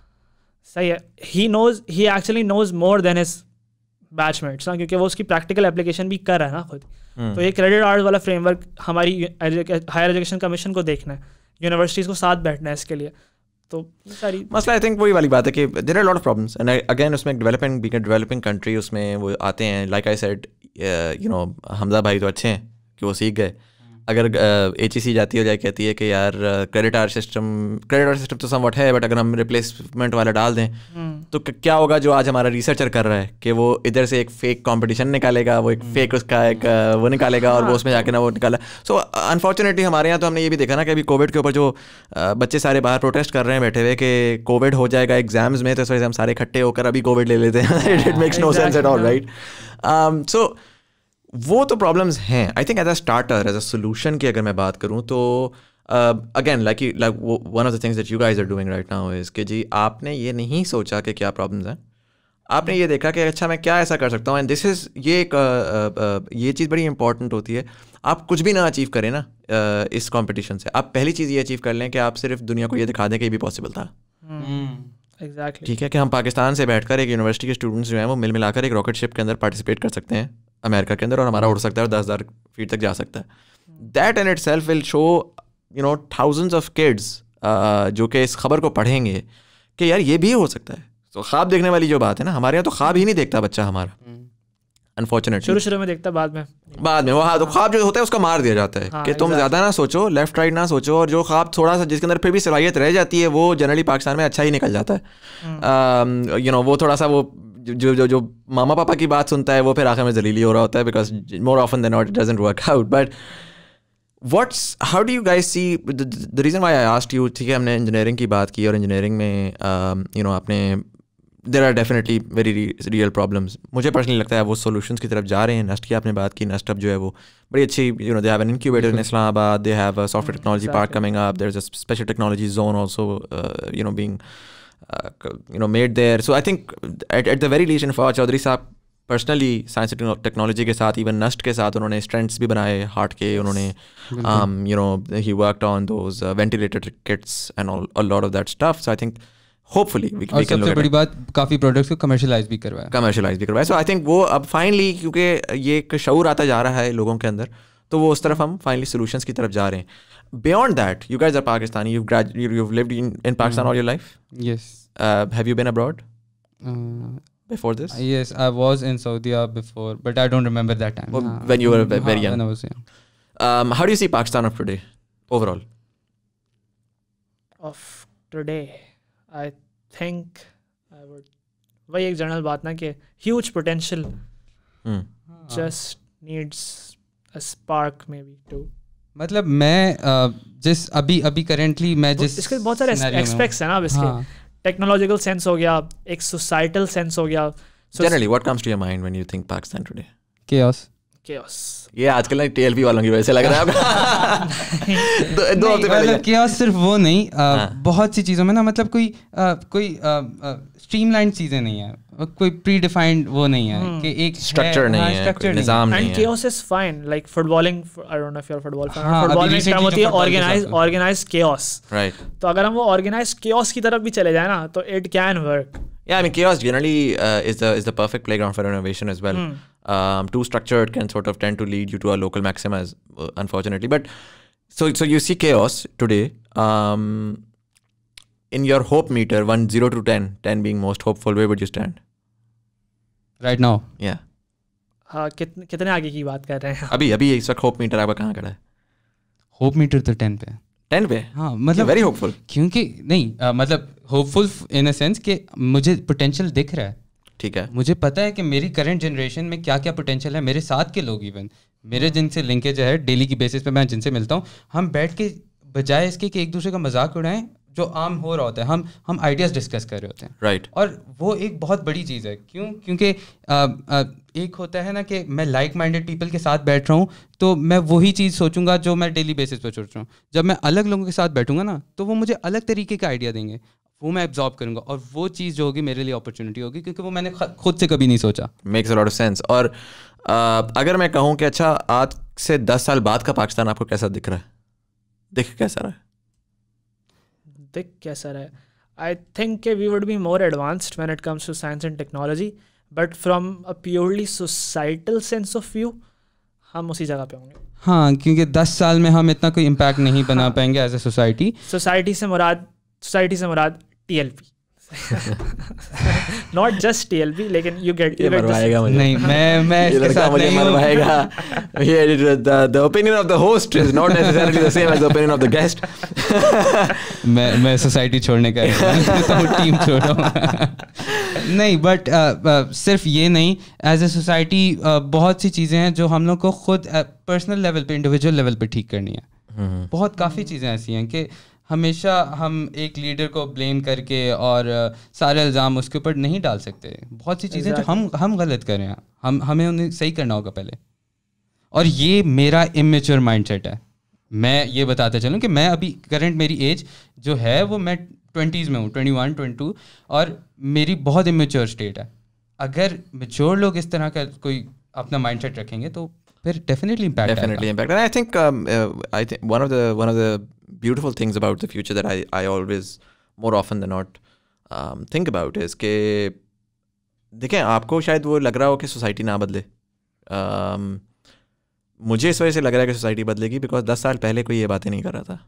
सही है he knows he actually knows more than his batchmates ना क्योंकि वो उसकी प्रैक्टिकल एप्लीकेशन भी कर रहा है ना खुद हम्म। तो ये क्रेडिट आर्ट वाला फ्रेमवर्क हमारी हायर एजुकेशन कमीशन को देखना है यूनिवर्सिटीज़ को साथ बैठना है इसके लिए तो सारी मसला आई थिंक वही वाली बात है कि there are lot of problems and again उसमें डेवलपिंग बींग डेवलपिंग कंट्री उसमें वो आते हैं like I said you know Hamza भाई तो अच्छे हैं कि वो सीख गए अगर एच uh, e जाती है जाए कहती है कि यार credit hour system credit hour system तो समवट है बट अगर हम रिप्लेसमेंट वाला डाल दें हम्म। तो क्या होगा जो आज हमारा रिसर्चर कर रहा है कि वो इधर से एक फेक कंपटीशन निकालेगा वो एक फेक हम्म। उसका एक वो निकालेगा और वो उसमें जाके ना वो निकाला सो अनफॉर्चुनेटली हमारे यहाँ तो हमने ये भी देखा ना कि अभी कोविड के ऊपर जो बच्चे सारे बाहर प्रोटेस्ट कर रहे हैं बैठे हुए कि कोविड हो जाएगा एग्जाम्स में तो इस वजह से हम सारे इकट्ठे होकर अभी कोविड ले लेते हैं it makes no sense at all right so वो तो प्रॉब्लम्स हैं I think as a starter as a solution की अगर मैं बात करूँ तो again like like one of the things that you guys are doing right now is कि जी आपने ये नहीं सोचा कि क्या प्रॉब्लम्स हैं आपने ये देखा कि अच्छा मैं क्या ऐसा कर सकता हूँ एंड दिस इज़ ये एक uh, uh, uh, ये चीज़ बड़ी इंपॉर्टेंट होती है आप कुछ भी ना अचीव करें ना इस कंपटीशन से आप पहली चीज़ ये अचीव कर लें कि आप सिर्फ दुनिया को ये दिखा दें कि ये भी पॉसिबल था एग्जैक्टली hmm. ठीक है कि हम पाकिस्तान से बैठकर एक यूनिवर्सिटी के स्टूडेंट्स जो हैं वो मिल मिलाकर एक रॉकेट शिप के अंदर पार्टिसिपेट कर सकते हैं अमेरिका के अंदर और हमारा उड़ सकता है और दस हज़ार फीट तक जा सकता है that and itself will show you know thousands of kids जो कि इस खबर को पढ़ेंगे कि यार ये भी हो सकता है तो ख्वाब देखने वाली जो बात है ना हमारे यहाँ तो ख्वाब ही नहीं देखता बच्चा हमारा अनफॉर्चुनेट शुरू शुरू में देखता बाद में बाद में वो हाँ तो ख्वाब जो होता है उसका मार दिया जाता है हाँ, कि तुम ज़्यादा ना सोचो लेफ्ट राइट ना सोचो और जो ख्वाब थोड़ा सा जिसके अंदर फिर भी सलाहियत रह जाती है वो जनरली पाकिस्तान में अच्छा ही निकल जाता है यू हम्म। नो um, वो थोड़ा सा वो जो जो जो मामा पापा की बात सुनता है वो फिर आखिर में जलीली हो रहा होता है because more often than not it doesn't work out but what's how do you guys see the reason why I asked you ठीक है हमने इंजीनियरिंग की बात की और इंजीनियरिंग में यू um, नो आपने there are definitely very real problems मुझे पर्सनली लगता है वो सोल्यूशन की तरफ जा रहे हैं नस्ट की आपने बात की नस्ट जो है वो बड़ी अच्छी you know they have an incubator in Islamabad they have software technology park coming up there is a special technology zone also you know being Uh, you know made there. So I think at the very very least इनफा चौधरी साहब personally science technology के साथ even Nernst के साथ उन्होंने stunts भी बनाए heart के उन्होंने you know he work on those ventilator kits and lot of that stuff so I think hopefully सबसे बड़ी बात काफी प्रोडक्ट्स को कमर्शलाइज भी करवाया कमर्शलाइज भी करवाया सो आई थिंक वो अब फाइनली क्योंकि ये एक शौर आता जा रहा है लोगों के अंदर तो वो उस तरफ हम फाइनली सोल्यूशन की तरफ जा रहे हैं beyond that you guys are Pakistani you you lived in in Pakistan all your life yes have you been abroad before this yes i was in saudi arabia before but i don't remember that time well, uh, when you were very uh, young when i was young um, how do you see pakistan of today overall of today i think i would वही एक general बात ना कि hmm. Huge potential just needs a spark maybe too. मतलब मैं जिस अभी अभी करेंटली मैं जिस इसके बहुत सारे एस्पेक्ट्स हैं ना इसके टेक्नोलॉजिकल हाँ। सेंस हो गया एक सोसाइटल सेंस हो गया generally what comes to your mind when you think Pakistan today chaos ये आजकल ना टीएलपी वालों की वजह से लग रहा है दो, दो हफ्ते पहले केओस मतलब सिर्फ वो नहीं आ, हाँ। बहुत सी चीज़ों में ना मतलब कोई आ, कोई स्ट्रीमलाइन चीज़ें नहीं है कोई प्री डिफाइंड वो नहीं है हम्म। कि एक स्ट्रक्चर हाँ, नहीं है स्ट्रक्चर निजाम नहीं है and chaos is fine like footballing I don't know if you are football fan football में टर्म होती है ऑर्गेनाइज ऑर्गेनाइज केओस राइट तो अगर हम वो ऑर्गेनाइज केओस की तरफ भी चले जाए ना तो इट कैन वर्क या I mean chaos generally is the is the perfect playground for innovation as well um, too structured can sort of tend to lead you to a local maxima, uh, unfortunately. But so so you see chaos today. Um, in your hope meter, one zero to 10, 10 being most hopeful, where would you stand? Right now. Yeah. हाँ कितने आगे की बात कर रहे हैं अभी अभी इस वक्त होप मीटर आपका कहाँ खड़ा है होप मीटर तो टेन पे टेन पे हाँ मतलब वेरी होपफुल क्योंकि नहीं मतलब होपफुल इन अ सेंस कि मुझे पोटेंशियल दिख रहा है ठीक है मुझे पता है कि मेरी करंट जनरेशन में क्या क्या पोटेंशियल है मेरे साथ के लोग इवन मेरे जिनसे लिंकेज है डेली की बेसिस पे मैं जिनसे मिलता हूँ हम बैठ के बजाय इसके कि एक दूसरे का मजाक उड़ाएं जो आम हो रहा होता है हम हम आइडियाज़ डिस्कस कर रहे होते हैं राइट right. और वो एक बहुत बड़ी चीज़ है क्यों क्योंकि एक होता है ना कि मैं लाइक माइंडेड पीपल के साथ बैठ रहा हूँ तो मैं वही चीज़ सोचूंगा जो मैं डेली बेसिस पर सोच रहा हूँ जब मैं अलग लोगों के साथ बैठूंगा ना तो वो मुझे अलग तरीके का आइडिया देंगे वो मैं एब्जॉर्ब करूंगा और वो चीज़ जो होगी मेरे लिए अपॉर्चुनिटी होगी क्योंकि वो मैंने खुद से कभी नहीं सोचा मेक्स लॉट ऑफ सेंस और अगर मैं कहूँ कि अच्छा आज से दस साल बाद का पाकिस्तान आपको कैसा दिख रहा है दिख कैसा रहा है दिख कैसा रहा है I think we would be more advanced when it comes to science and technology but from a purely societal sense of view हम उसी जगह पे होंगे हाँ क्योंकि दस साल में हम इतना कोई इम्पैक्ट नहीं बना हाँ, पाएंगे एज ए सोसाइटी सोसाइटी से मुराद सोसाइटी से मुराद पी नॉट जस्ट पी लेकिन यू गेट ये मरवाएगा मुझे नहीं मैं मैं इसके साथ मुझे मरवाएगा ये the opinion of the host is not the same as the opinion of the guest मैं मैं सोसाइटी छोड़ने का तो टीम छोड़ो नहीं बट uh, uh, सिर्फ ये नहीं एज ए सोसाइटी बहुत सी चीज़ें हैं जो हम लोग को खुद पर्सनल uh, लेवल पे इंडिविजुअल लेवल पे ठीक करनी है हम्म। बहुत काफ़ी चीज़ें ऐसी हैं कि हमेशा हम एक लीडर को ब्लेम करके और सारे इल्ज़ाम उसके ऊपर नहीं डाल सकते बहुत सी चीज़ें exactly. जो हम हम गलत कर रहे हैं हम हमें उन्हें सही करना होगा पहले और ये मेरा इमेच्योर सेट है मैं ये बताता चलूँ कि मैं अभी करंट मेरी एज जो है वो मैं ट्वेंटीज़ में हूँ ट्वेंटी वन ट्वेंटी टू और मेरी बहुत इमेच्योर स्टेट है अगर मेच्योर लोग इस तरह का कोई अपना माइंड रखेंगे तो फिर definitely impact definitely impact I think I think one of the one of the beautiful things about the future that I, I always more often than not um, think about is के देखें आपको शायद वो लग रहा हो कि society ना बदले um, मुझे इस वजह से लग रहा है कि सोसाइटी बदलेगी बिकॉज दस साल पहले कोई ये बातें नहीं कर रहा था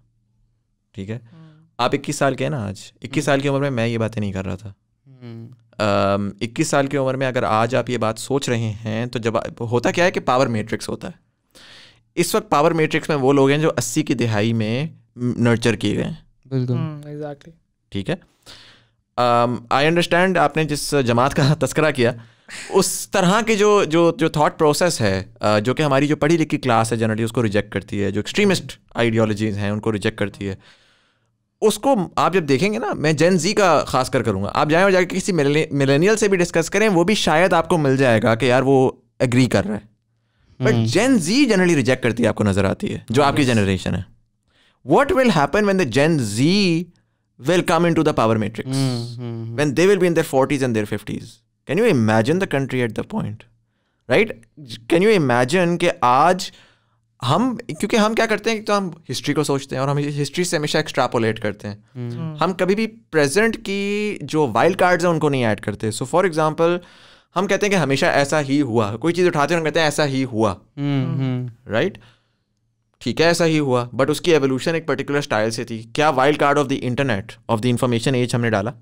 ठीक है hmm. आप इक्कीस साल के हैं ना आज इक्कीस hmm. साल की उम्र में मैं ये बातें नहीं कर रहा था hmm. um, इक्कीस साल की उम्र में अगर आज आप ये बात सोच रहे हैं तो जब होता क्या है कि पावर मेट्रिक्स होता है इस वक्त पावर मैट्रिक्स में वो लोग हैं जो अस्सी की दिहाई में नर्चर किए गए बिल्कुल हम्म, ठीक है आई um, अंडरस्टैंड आपने जिस जमात का तस्करा किया उस तरह के जो जो जो थॉट प्रोसेस है uh, जो कि हमारी जो पढ़ी लिखी क्लास है जनरली उसको रिजेक्ट करती है जो एक्सट्रीमिस्ट आइडियोलॉजीज हैं उनको रिजेक्ट करती है उसको आप जब देखेंगे ना मैं जेन जी का खास कर करूँगा आप जाएँ और जाकर किसी मिलेनियल से भी डिस्कस करें वो भी शायद आपको मिल जाएगा कि यार वो एग्री कर रहा है but Gen Z generally reject करती है आपको नज़र आती है जो आपकी जनरेशन है what will happen when the Gen Z will come into the power matrix? Mm-hmm. When they will be in their 40s and their 50s? Can you imagine the country at the point? Right? Can you imagine कि आज हम क्योंकि हम क्या करते हैं तो हम हिस्ट्री को सोचते हैं और हम हिस्ट्री से हमेशा एक्स्ट्रापोलेट करते हैं mm-hmm. हम कभी भी प्रेजेंट की जो वाइल्ड कार्ड्स हैं उनको नहीं ऐड करते सो फॉर एग्जांपल हम कहते हैं कि हमेशा ऐसा ही हुआ कोई चीज़ उठाते हैं हम कहते हैं ऐसा ही हुआ राइट mm-hmm. right? ठीक है ऐसा ही हुआ बट उसकी एवोल्यूशन एक पर्टिकुलर स्टाइल से थी क्या wild card of the internet of the information age हमने डाला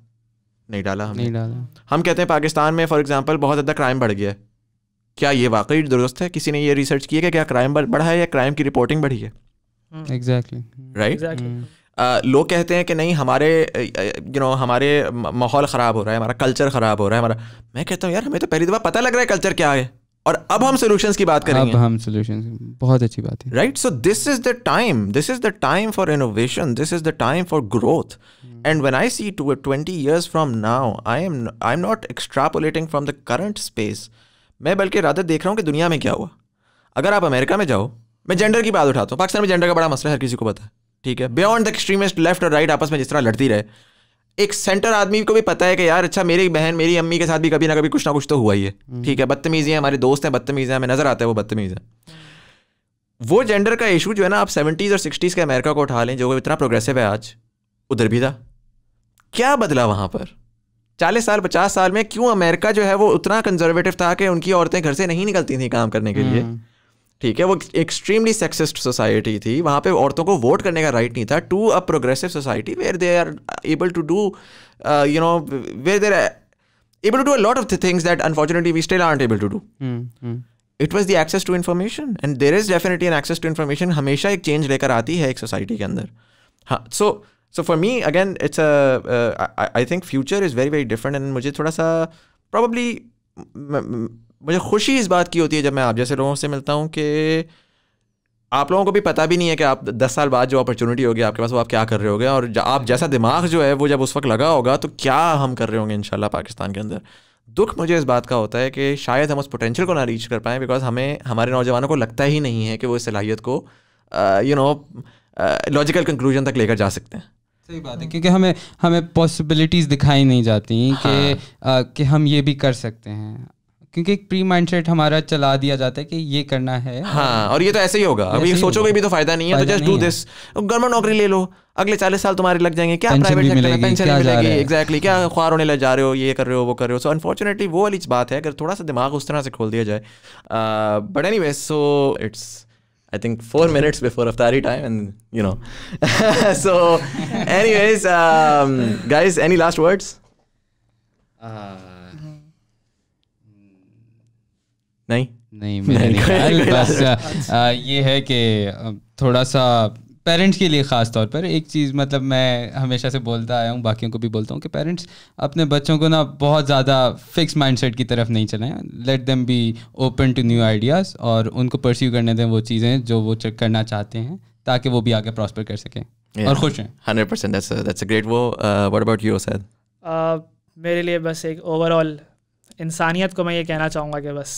नहीं डाला हमने नहीं डाला हम कहते हैं पाकिस्तान में फॉर एग्जाम्पल बहुत ज़्यादा क्राइम बढ़ गया है क्या ये वाकई दुरुस्त है किसी ने ये रिसर्च किया कि क्या क्राइम बढ़ा है या क्राइम की रिपोर्टिंग बढ़ी है exactly hmm. Right hmm. uh, लोग कहते हैं कि नहीं हमारे यू uh, नो uh, हमारे माहौल ख़राब हो रहा है हमारा कल्चर ख़राब हो रहा है हमारा मैं कहता हूँ यार हमें तो पहली दफ़ा पता लग रहा है कल्चर क्या है और अब हम सोल्यूशन की बात करेंगे अब हम सोल्यूशन बहुत अच्छी बात है right so this is the time this is the time for innovation this is the time for growth and when I see two twenty years from now I am I am not extrapolating from the current space मैं बल्कि राधा देख रहा हूँ कि दुनिया में क्या हुआ अगर आप अमेरिका में जाओ मैं जेंडर की बात उठाता हूँ पाकिस्तान में जेंडर का बड़ा मसला है हर किसी को पता है ठीक है बियॉन्ड द एक्सट्रीमिस्ट लेफ्ट और राइट आपस में जिस तरह लड़ती रहे एक सेंटर आदमी को भी पता है कि यार अच्छा मेरी बहन मेरी अम्मी के साथ भी कभी ना कभी कुछ ना कुछ तो हुआ ही है हम्म। ठीक है बदतमीजी है हमारे दोस्त हैं बदतमीज हैं हमें नज़र आता है वो बदतमीज है वो जेंडर का इशू जो है ना आप सेवेंटीज़ और सिक्सटीज़ के अमेरिका को उठा लें जो इतना प्रोग्रेसिव है आज उधर भी था क्या बदला वहां पर चालीस साल पचास साल में क्यों अमेरिका जो है वो उतना कंजर्वेटिव था कि उनकी औरतें घर से नहीं निकलती थी काम करने के लिए हम्म। ठीक है वो एक्सट्रीमली सेक्सिस्ट सोसाइटी थी वहाँ पे औरतों को वोट करने का राइट नहीं था to a progressive society where they are able to do you know where they're able to do a lot of things that unfortunately we still are able to do it was the access to information and there is definitely an access to information हमेशा एक change लेकर आती है एक society के अंदर हाँ so so for me again it's I think future is very very different and मुझे थोड़ा सा प्रॉबली मुझे खुशी इस बात की होती है जब मैं आप जैसे लोगों से मिलता हूँ कि आप लोगों को भी पता भी नहीं है कि आप दस साल बाद जो अपॉर्चुनिटी होगी आपके पास वो आप क्या कर रहे होगे और आप जैसा दिमाग जो है वो जब उस वक्त लगा होगा तो क्या हम कर रहे होंगे इन पाकिस्तान के अंदर दुख मुझे इस बात का होता है कि शायद हम उस पोटेंशियल को ना रीच कर पाएँ बिकॉज हमें हमारे नौजवानों को लगता ही नहीं है कि वो इस सलाहियत को यू नो लॉजिकल कंक्लूजन तक लेकर जा सकते हैं सही बात है क्योंकि हमें हमें पॉसिबिलिटीज़ दिखाई नहीं जाती हाँ। कि कि हम ये भी कर सकते हैं क्योंकि एक प्री माइंडसेट हमारा चला दिया जाता है कि ये करना है हाँ और ये तो ऐसे ही होगा अभी सोचोगे भी तो फायदा नहीं है तो जस्ट डू दिस गवर्नमेंट नौकरी ले लो अगले चालीस साल तुम्हारे लग जाएंगे क्या प्राइवेट सेक्टर पेंशन मिलेगी एग्जैक्टली क्या ख्वार होने लग जा रहे हो ये कर रहे हो वो कर रहे हो सो अनफॉर्चुनेटली वो वाली बात है अगर थोड़ा सा दिमाग उस तरह से खोल दिया जाए but any so it's I think four minutes before Aftari time, and you know. so, anyways, um, guys, any last words? Uh. नहीं नहीं मेरे नहीं, नहीं, नहीं बस आ, आ, ये है कि थोड़ा सा पेरेंट्स के लिए ख़ास तौर पर एक चीज़ मतलब मैं हमेशा से बोलता आया हूँ बाकियों को भी बोलता हूँ कि पेरेंट्स अपने बच्चों को ना बहुत ज़्यादा फिक्स माइंडसेट की तरफ नहीं चलाएं let them be open to new ideas और उनको परस्यू करने दें वो चीज़ें जो वो करना चाहते हैं ताकि वो भी आगे प्रॉस्पर कर सकें yeah, और खुश हैं hundred percent that's about you sir मेरे लिए बस एक ओवरऑल इंसानियत को मैं ये कहना चाहूँगा कि बस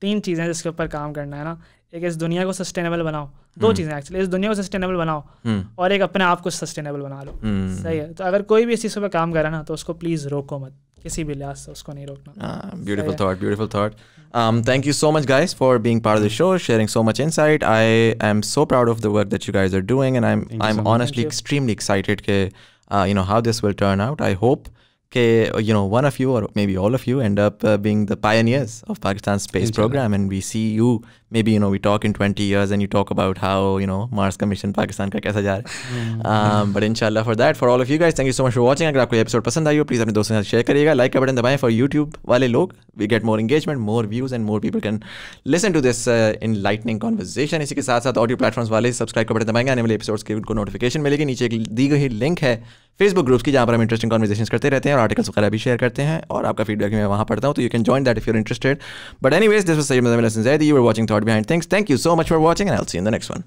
तीन चीज़ें जिसके ऊपर काम करना है ना एक इस दुनिया को सस्टेनेबल बनाओ दो हम्म। चीज़ें एक्चुअली इस दुनिया को सस्टेनेबल बनाओ हम्म। और एक अपने आप को सस्टेनेबल बना लो हम्म। सही है तो अगर कोई भी इस चीज़ पर काम करा ना तो उसको प्लीज़ रोको मत किसी भी लिहाज से उसको नहीं रोकना beautiful thought beautiful thought thank you so much guys for being part of the show sharing so much insight I I am so proud of the work that you guys are doing and I am I am honestly extremely excited के you know how this will turn out I hope okay, you know, one of you or maybe all of you end up uh, being the pioneers of Pakistan's space program, and we see you may maybe you know we talk in 20 years and you talk about how you know Mars का mission Pakistan का कैसा जा रहा है but इनशाला for that for all of you guys thank you so much for watching अगर आपको episode पसंद आई हो प्लीज़ अपने दोस्तों के साथ शेयर करिएगा लाइक का बटन दबाएं फॉर यूट्यूब वाले लोग we get more engagement more views and more people can listen to this in lightning conversation इसी के साथ साथ ऑडियो प्लेटफॉर्म वाले सब्सक्राइब का बटन दबाएंगे आने वाले एपिसोड के उनको नोटिफिकेशन मिलेगी नीचे एक दी गई लिंक है फेसबुक ग्रुप्स की जहाँ पर हम इंटरेस्टिंग कॉन्वर्जेशन करते रहते हैं और आर्टिकल्स वगैरह भी शेयर करते हैं और आपका फीडबैक मैं वहाँ पढ़ता हूँ तो you can join that if you're interested but anyways this was सही मजा watching Behind Things. Thank you so much for watching, and I'll see you in the next one.